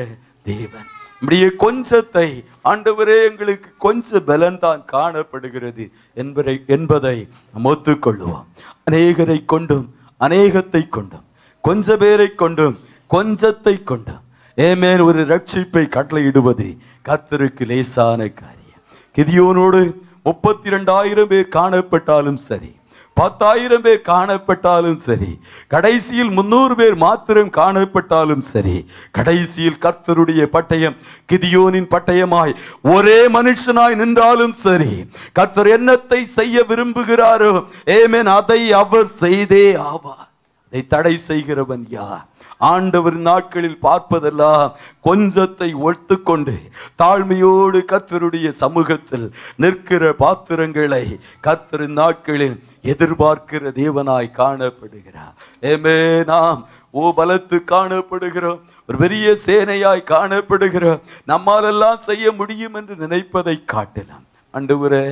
தேவன் இப்படியே கொஞ்சத்தை ஆண்டவரே எங்களுக்கு கொஞ்ச பலன்தான் காணப்படுகிறது என்பதை என்பதை நாம் ஒத்துக்கொள்ளுவோம் அநேகரை கொண்டும் அநேகத்தை கொண்டும் கொஞ்ச பேரை கொண்டும் கொஞ்சத்தை கொண்டும் ஏமேல் ஒரு ரட்சிப்பை கட்டளையிடுவது கத்தருக்கு லேசான காரியம் கிதியோனோடு முப்பத்தி ரெண்டாயிரம் பேர் காணப்பட்டாலும் சரி பத்தாயிரம் பேர் காணப்பட்டாலும் சரி கடைசியில் முன்னூறு பேர் மாத்திரம் காணப்பட்டாலும் சரி கடைசியில் கர்த்தருடைய பட்டயம் கிதியோனின் பட்டயமாய் ஒரே மனுஷனாய் நின்றாலும் சரி கர்த்தர் என்னத்தை செய்ய விரும்புகிறாரோ ஏமேன் அதை அவர் செய்தே ஆவார் அதை தடை செய்கிறவன் யார் ஆண்டவர் நாட்களில் பார்ப்பதெல்லாம் கொஞ்சத்தை ஒழ்த்து கொண்டு தாழ்மையோடு கத்தருடைய சமூகத்தில் நிற்கிற பாத்திரங்களை கத்தரின் நாட்களில் எதிர்பார்க்கிற தேவனாய் காணப்படுகிறார் ஏமே நாம் ஓ பலத்து காணப்படுகிறோம் ஒரு பெரிய சேனையாய் காணப்படுகிறோம் நம்மாலெல்லாம் செய்ய முடியும் என்று நினைப்பதை காட்டலாம் அண்டவரே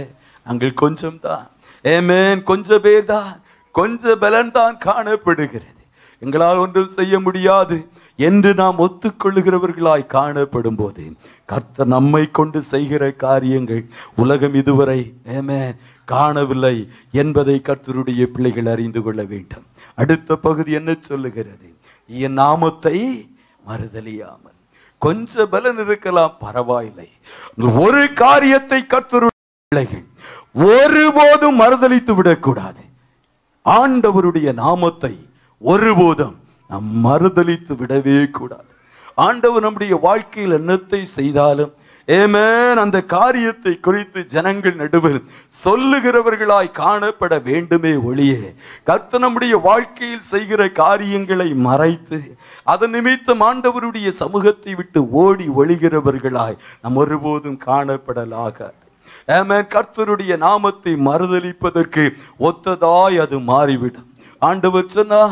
நாங்கள் கொஞ்சம் தான் ஏமேன் கொஞ்ச பேர் தான் கொஞ்ச பலன் தான் காணப்படுகிறது எங்களால் ஒன்றும் செய்ய முடியாது என்று நாம் ஒத்துக்கொள்ளுகிறவர்களாய் காணப்படும் போது கர்த்த நம்மை கொண்டு செய்கிற காரியங்கள் உலகம் இதுவரை ஏமேன் காணவில்லை என்பதை கர்த்தருடைய பிள்ளைகள் அறிந்து கொள்ள வேண்டும் அடுத்த பகுதி என்ன சொல்லுகிறது என் நாமத்தை மறுதலியாமல் கொஞ்ச பலன் இருக்கலாம் பரவாயில்லை ஒரு காரியத்தை கர்த்தருடைய பிள்ளைகள் ஒருபோதும் மறுதளித்து விடக்கூடாது ஆண்டவருடைய நாமத்தை ஒருபோதும் நாம் மறுதளித்து விடவே கூடாது ஆண்டவர் நம்முடைய வாழ்க்கையில் என்னத்தை செய்தாலும் ஏமேன் அந்த காரியத்தை குறித்து ஜனங்கள் நடுவில் சொல்லுகிறவர்களாய் காணப்பட வேண்டுமே ஒளியே கர்த்த நம்முடைய வாழ்க்கையில் செய்கிற காரியங்களை மறைத்து அதன் நிமித்தம் ஆண்டவருடைய சமூகத்தை விட்டு ஓடி ஒழிகிறவர்களாய் நம் ஒருபோதும் காணப்படலாக ஏமேன் கர்த்தருடைய நாமத்தை மறுதளிப்பதற்கு ஒத்ததாய் அது மாறிவிடும் ஆண்டவர் சொன்னா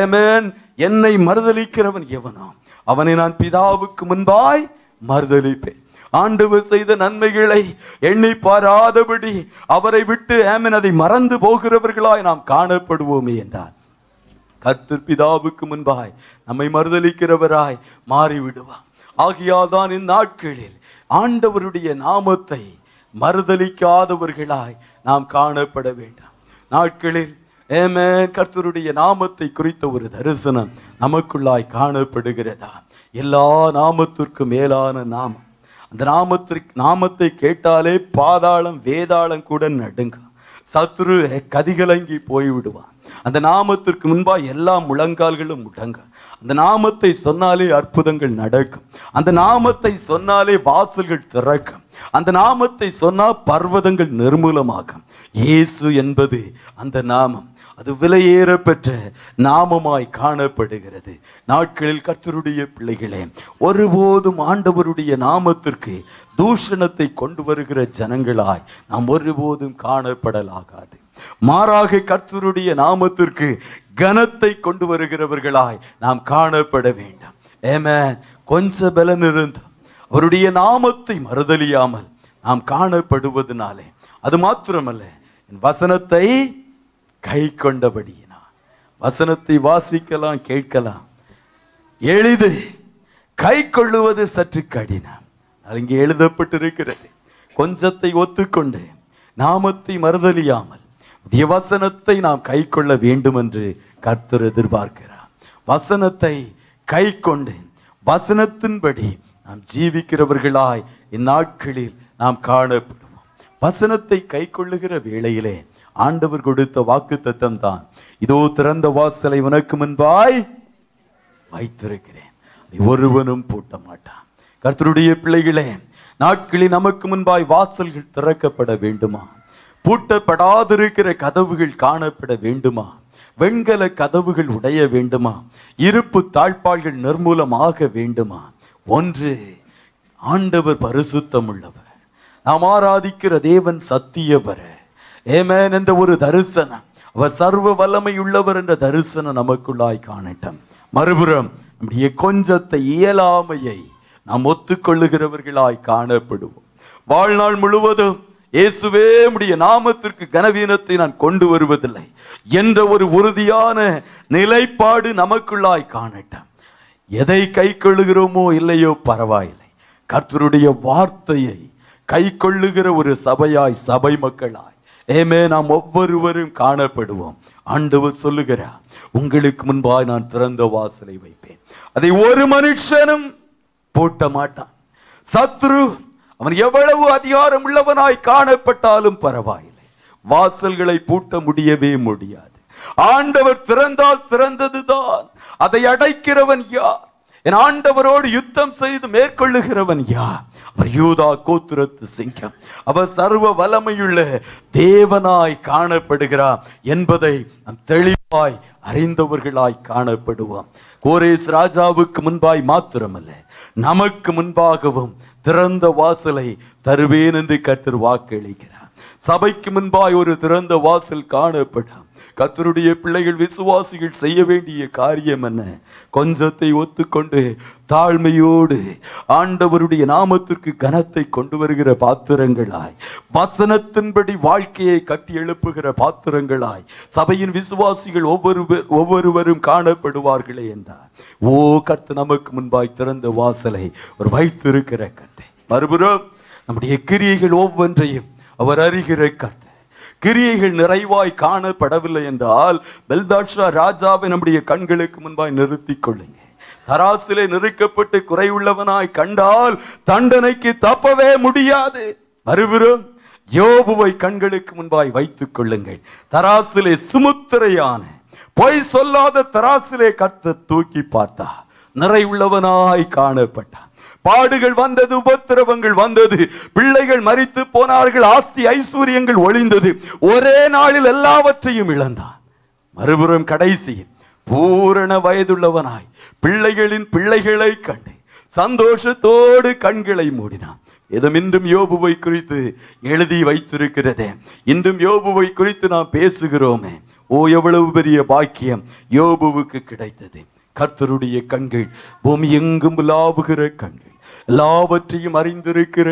ஏமேன் என்னை மறுதளிக்கிறவன் எவனாம் அவனை நான் பிதாவுக்கு முன்பாய் மறுதளிப்பேன் ஆண்டவர் செய்த நன்மைகளை எண்ணி பாராதபடி அவரை விட்டு ஆமன் அதை மறந்து போகிறவர்களாய் நாம் காணப்படுவோமே என்றார் கர்த்தர் பிதாவுக்கு முன்பாய் நம்மை மறுதளிக்கிறவராய் மாறிவிடுவார் ஆகியாதான் இந்நாட்களில் ஆண்டவருடைய நாமத்தை மறுதளிக்காதவர்களாய் நாம் காணப்பட வேண்டாம் நாட்களில் ஏமே கர்த்தருடைய நாமத்தை குறித்த ஒரு தரிசனம் நமக்குள்ளாய் காணப்படுகிறதா எல்லா நாமத்திற்கும் மேலான நாமம் அந்த நாமத்திற்கு நாமத்தை கேட்டாலே பாதாளம் வேதாளம் கூட நடுங்கும் சத்ரு கதிகலங்கி போய்விடுவான் அந்த நாமத்திற்கு முன்பாக எல்லா முழங்கால்களும் முடங்க அந்த நாமத்தை சொன்னாலே அற்புதங்கள் நடக்கும் அந்த நாமத்தை சொன்னாலே வாசல்கள் திறக்கும் அந்த நாமத்தை சொன்னால் பர்வதங்கள் நிர்மூலமாகும் இயேசு என்பது அந்த நாமம் அது விலையேற பெற்ற நாமமாய் காணப்படுகிறது நாட்களில் கத்தருடைய பிள்ளைகளே ஒருபோதும் ஆண்டவருடைய நாமத்திற்கு தூஷணத்தை கொண்டு வருகிற ஜனங்களாய் நாம் ஒருபோதும் காணப்படலாகாது மாறாக கர்த்தருடைய நாமத்திற்கு கனத்தை கொண்டு வருகிறவர்களாய் நாம் காணப்பட வேண்டாம் ஏம கொஞ்ச பலன் இருந்தால் அவருடைய நாமத்தை மறுதலியாமல் நாம் காணப்படுவதனாலே அது மாத்திரமல்ல என் வசனத்தை கை கொண்டபடியினா வசனத்தை வாசிக்கலாம் கேட்கலாம் எளிது கை கொள்ளுவது சற்று கடினம் அது இங்கே எழுதப்பட்டிருக்கிறது கொஞ்சத்தை ஒத்துக்கொண்டு நாமத்தை மறுதலியாமல் வசனத்தை நாம் கை கொள்ள வேண்டும் என்று கர்த்தர் எதிர்பார்க்கிறார் வசனத்தை கை கொண்டு வசனத்தின்படி நாம் ஜீவிக்கிறவர்களாய் இந்நாட்களில் நாம் காணப்படுவோம் வசனத்தை கை கொள்ளுகிற வேளையிலே ஆண்டவர் கொடுத்த வாக்கு தத்தம் தான் இதோ திறந்த வாசலை உனக்கு முன்பாய் வைத்திருக்கிறேன் ஒருவனும் பூட்ட மாட்டான் கர்த்தருடைய பிள்ளைகளே நாட்களில் நமக்கு முன்பாய் வாசல்கள் திறக்கப்பட வேண்டுமா பூட்டப்படாதிருக்கிற கதவுகள் காணப்பட வேண்டுமா வெண்கல கதவுகள் உடைய வேண்டுமா இருப்பு தாழ்பாள்கள் நிர்மூலமாக வேண்டுமா ஒன்று ஆண்டவர் பரிசுத்தம் உள்ளவர் நாம் ஆராதிக்கிற தேவன் சத்தியவர் ஏமேன் என்ற ஒரு தரிசனம் அவர் சர்வ வல்லமை உள்ளவர் என்ற தரிசனம் நமக்குள்ளாய் காணட்டும் மறுபுறம் நம்முடைய கொஞ்சத்தை இயலாமையை நாம் ஒத்துக்கொள்ளுகிறவர்களாய் காணப்படுவோம் வாழ்நாள் முழுவதும் இயேசுவே உடைய நாமத்திற்கு கனவீனத்தை நான் கொண்டு வருவதில்லை என்ற ஒரு உறுதியான நிலைப்பாடு நமக்குள்ளாய் காணட்டும் எதை கை கொள்ளுகிறோமோ இல்லையோ பரவாயில்லை கர்த்தருடைய வார்த்தையை கை கொள்ளுகிற ஒரு சபையாய் சபை மக்களாய் ஏமே நாம் ஒவ்வொருவரும் காணப்படுவோம் ஆண்டவர் சொல்லுகிறார் உங்களுக்கு முன்பாக நான் திறந்த வாசலை வைப்பேன் அதை ஒரு மனுஷனும் பூட்ட மாட்டான் சத்ரு அவன் எவ்வளவு அதிகாரம் உள்ளவனாய் காணப்பட்டாலும் பரவாயில்லை வாசல்களை பூட்ட முடியவே முடியாது ஆண்டவர் திறந்தால் திறந்ததுதான் அதை அடைக்கிறவன் யார் என் ஆண்டவரோடு யுத்தம் செய்து மேற்கொள்ளுகிறவன் யார் அவர் யூதா கோத்திரத்து சிங்கம் அவர் சர்வ வலமையுள்ள தேவனாய் காணப்படுகிறார் என்பதை நாம் தெளிவாய் அறிந்தவர்களாய் காணப்படுவோம் கோரேஸ் ராஜாவுக்கு முன்பாய் மாத்திரமல்ல நமக்கு முன்பாகவும் திறந்த வாசலை தருவேன் என்று கர்த்தர் வாக்களிக்கிறார் சபைக்கு முன்பாய் ஒரு திறந்த வாசல் காணப்படும் கத்தருடைய பிள்ளைகள் விசுவாசிகள் செய்ய வேண்டிய காரியம் என்ன கொஞ்சத்தை ஒத்துக்கொண்டு தாழ்மையோடு ஆண்டவருடைய நாமத்திற்கு கனத்தை கொண்டு வருகிற பாத்திரங்களாய் வசனத்தின்படி வாழ்க்கையை கட்டி எழுப்புகிற பாத்திரங்களாய் சபையின் விசுவாசிகள் ஒவ்வொரு ஒவ்வொருவரும் காணப்படுவார்களே என்றார் ஓ கத்து நமக்கு முன்பாய் திறந்த வாசலை ஒரு வைத்திருக்கிற கத்தை மறுபுறம் நம்முடைய கிரியைகள் ஒவ்வொன்றையும் அவர் அறிகிற கத்தை கிரியைகள் நிறைவாய் காணப்படவில்லை என்றால் பெல்தாட்சா ராஜாவை நம்முடைய கண்களுக்கு முன்பாய் நிறுத்திக் கொள்ளுங்க தராசிலே நெருக்கப்பட்டு குறையுள்ளவனாய் கண்டால் தண்டனைக்கு தப்பவே முடியாது மறுபுறம் யோபுவை கண்களுக்கு முன்பாய் வைத்துக் கொள்ளுங்கள் தராசிலே சுமுத்திரையான பொய் சொல்லாத தராசிலே கத்த தூக்கி பார்த்தா நிறையுள்ளவனாய் காணப்பட்டான் பாடுகள் வந்தது உபத்திரவங்கள் வந்தது பிள்ளைகள் மறித்து போனார்கள் ஆஸ்தி ஐஸ்வர்யங்கள் ஒளிந்தது ஒரே நாளில் எல்லாவற்றையும் இழந்தான் மறுபுறம் கடைசியில் பூரண வயதுள்ளவனாய் பிள்ளைகளின் பிள்ளைகளை கண்டு சந்தோஷத்தோடு கண்களை மூடினான் இதும் இன்றும் யோபுவை குறித்து எழுதி வைத்திருக்கிறதே இன்றும் யோபுவை குறித்து நாம் பேசுகிறோமே ஓ எவ்வளவு பெரிய பாக்கியம் யோபுவுக்கு கிடைத்தது கர்த்தருடைய கண்கள் பூமி எங்கும் லாவுகிற கண்கள் எல்லாவற்றையும் அறிந்திருக்கிற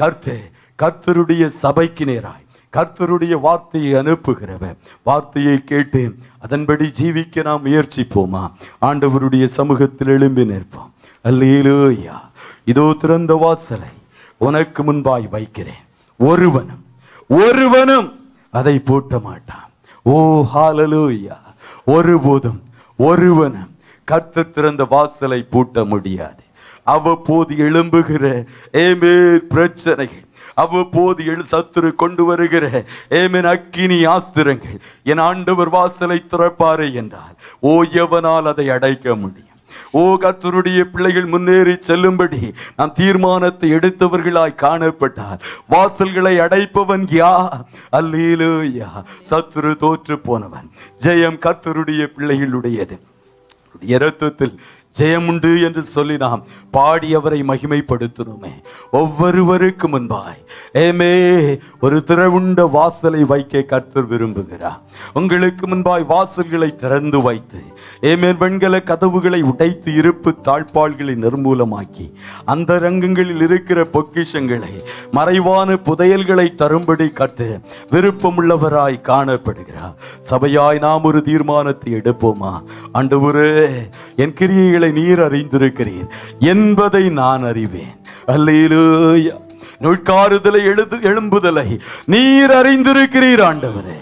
கர்த்தே கர்த்தருடைய சபைக்கு நேராய் கர்த்தருடைய வார்த்தையை அனுப்புகிறவன் வார்த்தையை கேட்டு அதன்படி ஜீவிக்க நாம் முயற்சிப்போமா ஆண்டவருடைய சமூகத்தில் எழும்பி நிற்போம் அல்லேலோயா இதோ திறந்த வாசலை உனக்கு முன்பாய் வைக்கிறேன் ஒருவனும் ஒருவனும் அதை பூட்ட மாட்டான் ஓ ஹாலலூயா ஒருபோதும் ஒருவனும் கர்த்தர் திறந்த வாசலை பூட்ட முடியாது அவ்வப்போது எழும்புகிற ஏமே பிரச்சனைகள் அவ்வப்போது எழு சத்துரு கொண்டு வருகிற ஏமன் அக்கினி ஆஸ்திரங்கள் என் ஆண்டவர் வாசலை திறப்பாரே என்றார் ஓ எவனால் அதை அடைக்க முடியும் ஓ கத்தருடைய பிள்ளைகள் முன்னேறி செல்லும்படி நாம் தீர்மானத்தை எடுத்தவர்களாய் காணப்பட்டார் வாசல்களை அடைப்பவன் யா அல்லேலூயா சத்துரு தோற்று போனவன் ஜெயம் கத்தருடைய பிள்ளைகளுடையது இரத்தத்தில் ஜெயமுண்டு என்று சொல்லி நாம் பாடியவரை மகிமைப்படுத்தணுமே ஒவ்வொருவருக்கு முன்பாய் ஏமே ஒரு திறவுண்ட வாசலை வைக்க கர்த்தர் விரும்புகிறார் உங்களுக்கு முன்பாய் வாசல்களை திறந்து வைத்து ஏமே வெண்கல கதவுகளை உடைத்து இருப்பு தாழ்பாள்களை நிர்மூலமாக்கி அந்த ரங்கங்களில் இருக்கிற பொக்கிஷங்களை மறைவான புதையல்களை தரும்படி கட்டு விருப்பமுள்ளவராய் காணப்படுகிறார் சபையாய் நாம் ஒரு தீர்மானத்தை எடுப்போமா அண்டு ஒரு என் கிரியைகள் எங்களை நீர் அறிந்திருக்கிறீர் என்பதை நான் அறிவேன் அல்லையிலூயா நுட்காறுதலை எழுது எழும்புதலை நீர் அறிந்திருக்கிறீர் ஆண்டவரே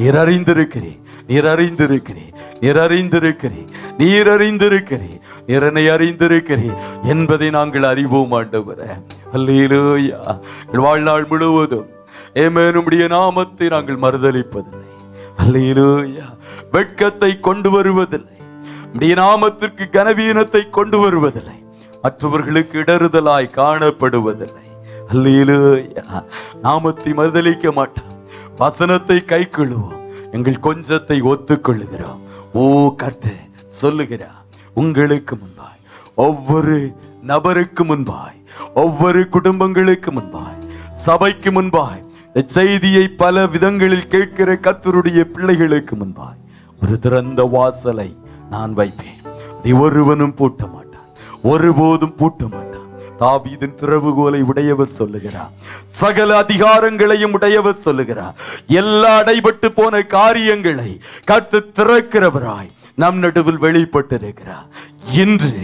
நீர் அறிந்திருக்கிறீர் நீர் அறிந்திருக்கிறீர் நீர் அறிந்திருக்கிறீர் நீர் அறிந்திருக்கிறீர் நிறனை அறிந்திருக்கிறீர் என்பதை நாங்கள் அறிவோம் ஆண்டவரே அல்லையிலூயா வாழ்நாள் முழுவதும் ஏமேனுடைய நாமத்தை நாங்கள் மறுதளிப்பதில்லை அல்லையிலூயா வெட்கத்தை கொண்டு வருவதில்லை உடைய நாமத்திற்கு கனவீனத்தை கொண்டு வருவதில்லை மற்றவர்களுக்கு இடறுதலாய் காணப்படுவதில்லை நாமத்தை மறுதளிக்க மாட்டோம் வசனத்தை கை கொள்வோம் எங்கள் கொஞ்சத்தை ஒத்துக்கொள்ளுகிறோம் ஓ கர்த்த சொல்லுகிறா உங்களுக்கு முன்பாய் ஒவ்வொரு நபருக்கு முன்பாய் ஒவ்வொரு குடும்பங்களுக்கு முன்பாய் சபைக்கு முன்பாய் செய்தியை பல விதங்களில் கேட்கிற கத்தருடைய பிள்ளைகளுக்கு முன்பாய் ஒரு திறந்த வாசலை நான் வைப்பேன் ஒருவனும் பூட்ட மாட்டான் ஒருபோதும் பூட்ட மாட்டான் தாபீதின் திறவுகோலை உடையவர் சொல்லுகிறார் சகல அதிகாரங்களையும் உடையவர் சொல்லுகிறார் எல்லா அடைபட்டு போன காரியங்களை கத்து திறக்கிறவராய் நம் நடுவில் வெளிப்பட்டிருக்கிறார் இன்று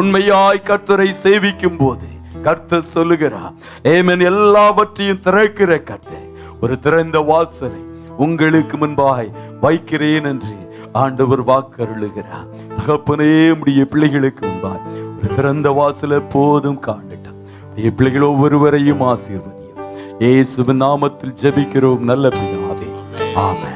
உண்மையாய் கர்த்தரை சேவிக்கும் போது கர்த்தர் சொல்லுகிறார் ஏமன் எல்லாவற்றையும் திறக்கிற கர்த்தர் ஒரு திறந்த வாசலை உங்களுக்கு முன்பாய் வைக்கிறேன் என்று ஆண்டவர் வாக்கருளுகிறார் தகப்பனே உடைய பிள்ளைகளுக்கு முன்பார் ஒரு திறந்த வாசல போதும் காண்டுட்டான் உடைய பிள்ளைகள் ஒவ்வொருவரையும் ஆசீர்வதியும் ஏசுவின் நாமத்தில் ஜபிக்கிறோம் நல்ல பிதாவே ஆமே